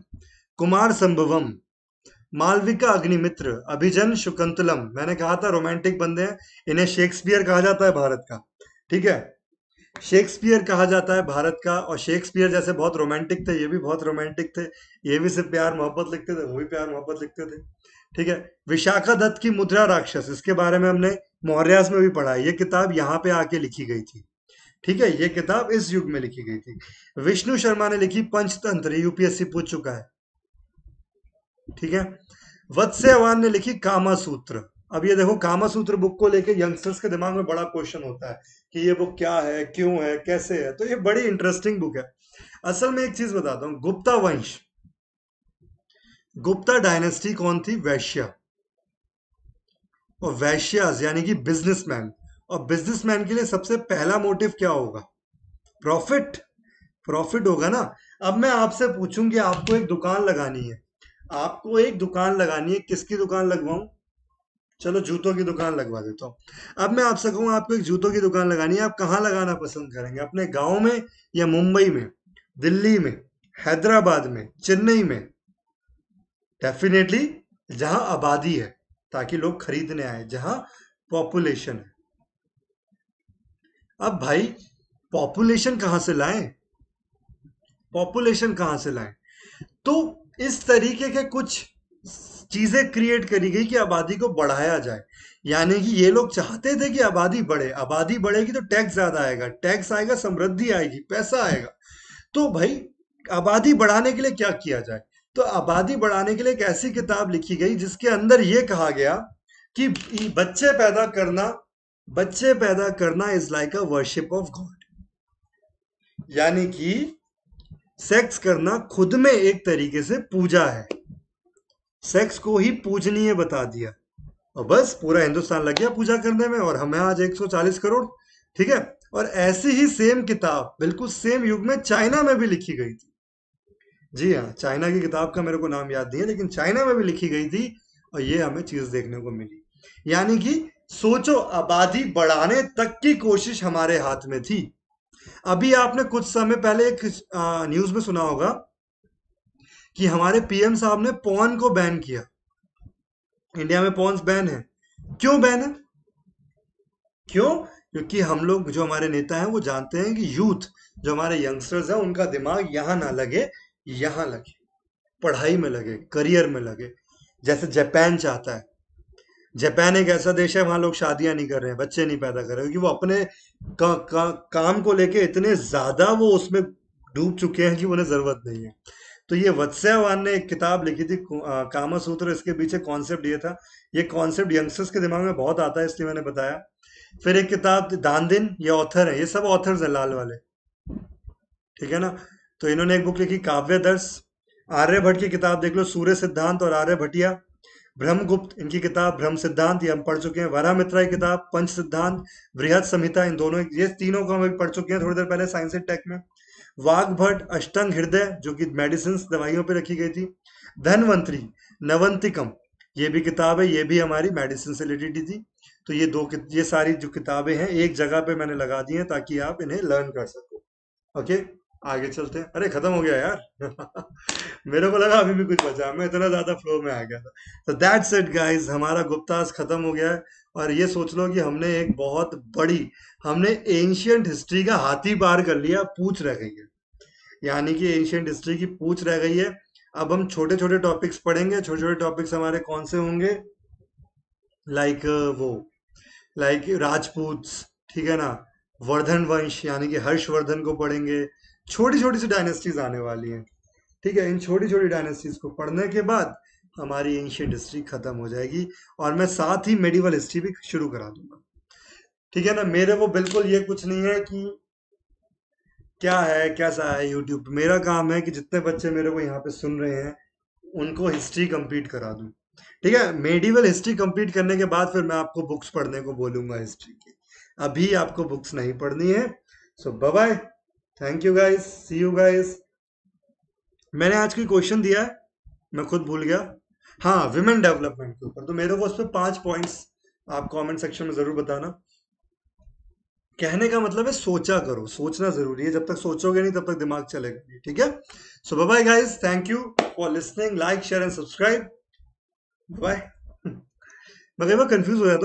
Speaker 1: कुमार संभवम मालविका अग्निमित्र अभिजन शुकंतलम मैंने कहा था रोमांटिक बंदे हैं इन्हें शेक्सपियर कहा जाता है भारत का ठीक है शेक्सपियर कहा जाता है भारत का और शेक्सपियर जैसे बहुत रोमांटिक थे ये भी बहुत रोमांटिक थे ये भी सिर्फ प्यार मोहब्बत लिखते थे वो भी प्यार मोहब्बत लिखते थे ठीक है विशाखा दत्त की मुद्रा राक्षस इसके बारे में हमने मौर्यास में भी पढ़ा ये किताब यहाँ पे आके लिखी गई थी ठीक है ये किताब इस युग में लिखी गई थी विष्णु शर्मा ने लिखी पंचतंत्र यूपीएससी पूछ चुका है ठीक है वत्स्यवान ने लिखी कामा सूत्र अब ये देखो कामा सूत्र बुक को लेके यंगस्टर्स के दिमाग में बड़ा क्वेश्चन होता है कि ये बुक क्या है क्यों है कैसे है तो ये बड़ी इंटरेस्टिंग बुक है असल में एक चीज बताता हूं गुप्ता वंश गुप्ता डायनेस्टी कौन थी वैश्य और वैश्य यानी कि बिजनेसमैन और बिजनेसमैन के लिए सबसे पहला मोटिव क्या होगा प्रॉफिट प्रॉफिट होगा ना अब मैं आपसे पूछूंगी आपको एक दुकान लगानी है आपको एक दुकान लगानी है किसकी दुकान लगवाऊं चलो जूतों की दुकान लगवा देता हूँ अब मैं आपसे कहूँ आपको एक जूतों की दुकान लगानी है आप कहाँ लगाना पसंद करेंगे अपने गाँव में या मुंबई में दिल्ली में हैदराबाद में चेन्नई में डेफिनेटली जहां आबादी है ताकि लोग खरीदने आए जहां पॉपुलेशन है अब भाई पॉपुलेशन कहां से लाए पॉपुलेशन कहां से लाए तो इस तरीके के कुछ चीजें क्रिएट करी गई कि आबादी को बढ़ाया जाए यानी कि ये लोग चाहते थे कि आबादी बढ़े आबादी बढ़ेगी तो टैक्स ज्यादा आएगा टैक्स आएगा समृद्धि आएगी पैसा आएगा तो भाई आबादी बढ़ाने के लिए क्या किया जाए तो आबादी बढ़ाने के लिए एक ऐसी किताब लिखी गई जिसके अंदर ये कहा गया कि बच्चे पैदा करना बच्चे पैदा करना is like a worship of God यानी कि सेक्स करना खुद में एक तरीके से पूजा है सेक्स को ही पूजनीय बता दिया और बस पूरा हिंदुस्तान लग गया पूजा करने में और हमें आज 140 करोड़ ठीक है और ऐसी ही सेम किताब बिल्कुल सेम युग में चाइना में भी लिखी गई थी जी हाँ चाइना की किताब का मेरे को नाम याद नहीं है लेकिन चाइना में भी लिखी गई थी और ये हमें चीज देखने को मिली यानी कि सोचो आबादी बढ़ाने तक की कोशिश हमारे हाथ में थी अभी आपने कुछ समय पहले एक न्यूज में सुना होगा कि हमारे पीएम साहब ने पोन को बैन किया इंडिया में पोन्स बैन है क्यों बैन है क्यों क्योंकि हम लोग जो हमारे नेता हैं वो जानते हैं कि यूथ जो हमारे यंगस्टर्स हैं उनका दिमाग यहां ना लगे यहां लगे पढ़ाई में लगे करियर में लगे जैसे जापान चाहता है जापान एक ऐसा देश है वहां लोग शादियां नहीं कर रहे हैं बच्चे नहीं पैदा कर रहे क्योंकि वो अपने का, का, काम को लेके इतने ज्यादा वो उसमें डूब चुके हैं कि उन्हें जरूरत नहीं है तो ये वत्स्यवान ने एक किताब लिखी थी कामा सूत्र इसके पीछे कॉन्सेप्ट ये था ये कॉन्सेप्ट यंगस्टर्स के दिमाग में बहुत आता है इसलिए मैंने बताया फिर एक किताब दानदिन ये ऑथर है ये सब ऑथर्स हैं लाल वाले ठीक है ना तो इन्होंने एक बुक लिखी काव्य दर्श आर्यभट्ट की किताब देख लो सूर्य सिद्धांत और आर्य भटिया ब्रह्मगुप्त इनकी किताब ब्रह्म सिद्धांत ये हम पढ़ चुके हैं वरा मित्रा की किताब पंच सिद्धांत वृहद संहिता इन दोनों ये तीनों को हम पढ़ चुके हैं थोड़ी देर पहले साइंस एंड टेक में वाघभट अष्टंग हृदय जो कि मेडिसिन दवाइयों पे रखी गई थी धनवंतरी नवंतिकम ये भी किताब है ये भी हमारी मेडिसिन से रिलेटेड थी तो ये दो ये सारी जो किताबें हैं एक जगह पे मैंने लगा दी हैं ताकि आप इन्हें लर्न कर सको ओके आगे चलते हैं अरे खत्म हो गया यार [LAUGHS] मेरे को लगा अभी भी कुछ बचा मैं इतना ज्यादा फ्लो में आ गया था तो दैट्स इट गाइस हमारा गुप्तास खत्म हो गया है और ये सोच लो कि हमने एक बहुत बड़ी हमने एंशियंट हिस्ट्री का हाथी पार कर लिया पूछ रह गई है यानी कि एंशियंट हिस्ट्री की पूछ रह गई है अब हम छोटे छोटे टॉपिक्स पढ़ेंगे छोटे छोटे टॉपिक्स हमारे कौन से होंगे लाइक like, वो लाइक like, राजपूत ठीक है ना वर्धन वंश यानी कि हर्षवर्धन को पढ़ेंगे छोटी छोटी सी डायनेस्टीज आने वाली हैं ठीक है इन छोटी छोटी डायनेस्टीज को पढ़ने के बाद हमारी एंशियंट हिस्ट्री खत्म हो जाएगी और मैं साथ ही मेडिवल हिस्ट्री भी शुरू करा दूंगा ठीक है ना मेरे वो बिल्कुल ये कुछ नहीं है कि क्या है कैसा है यूट्यूब मेरा काम है कि जितने बच्चे मेरे को यहाँ पे सुन रहे हैं उनको हिस्ट्री कंप्लीट करा दू ठीक है मेडिवल हिस्ट्री कंप्लीट करने के बाद फिर मैं आपको बुक्स पढ़ने को बोलूंगा हिस्ट्री की अभी आपको बुक्स नहीं पढ़नी है so bye thank you guys see you guys मैंने आज कोई क्वेश्चन दिया है मैं खुद भूल गया हाँ विमेन डेवलपमेंट के ऊपर तो मेरे को उस पर पांच पॉइंट आप कॉमेंट सेक्शन में जरूर बताना कहने का मतलब है सोचा करो सोचना जरूरी है जब तक सोचोगे नहीं तब तक दिमाग चलेगा नहीं ठीक है so bye guys thank you for listening like share and subscribe bye मैं कंफ्यूज हो जाता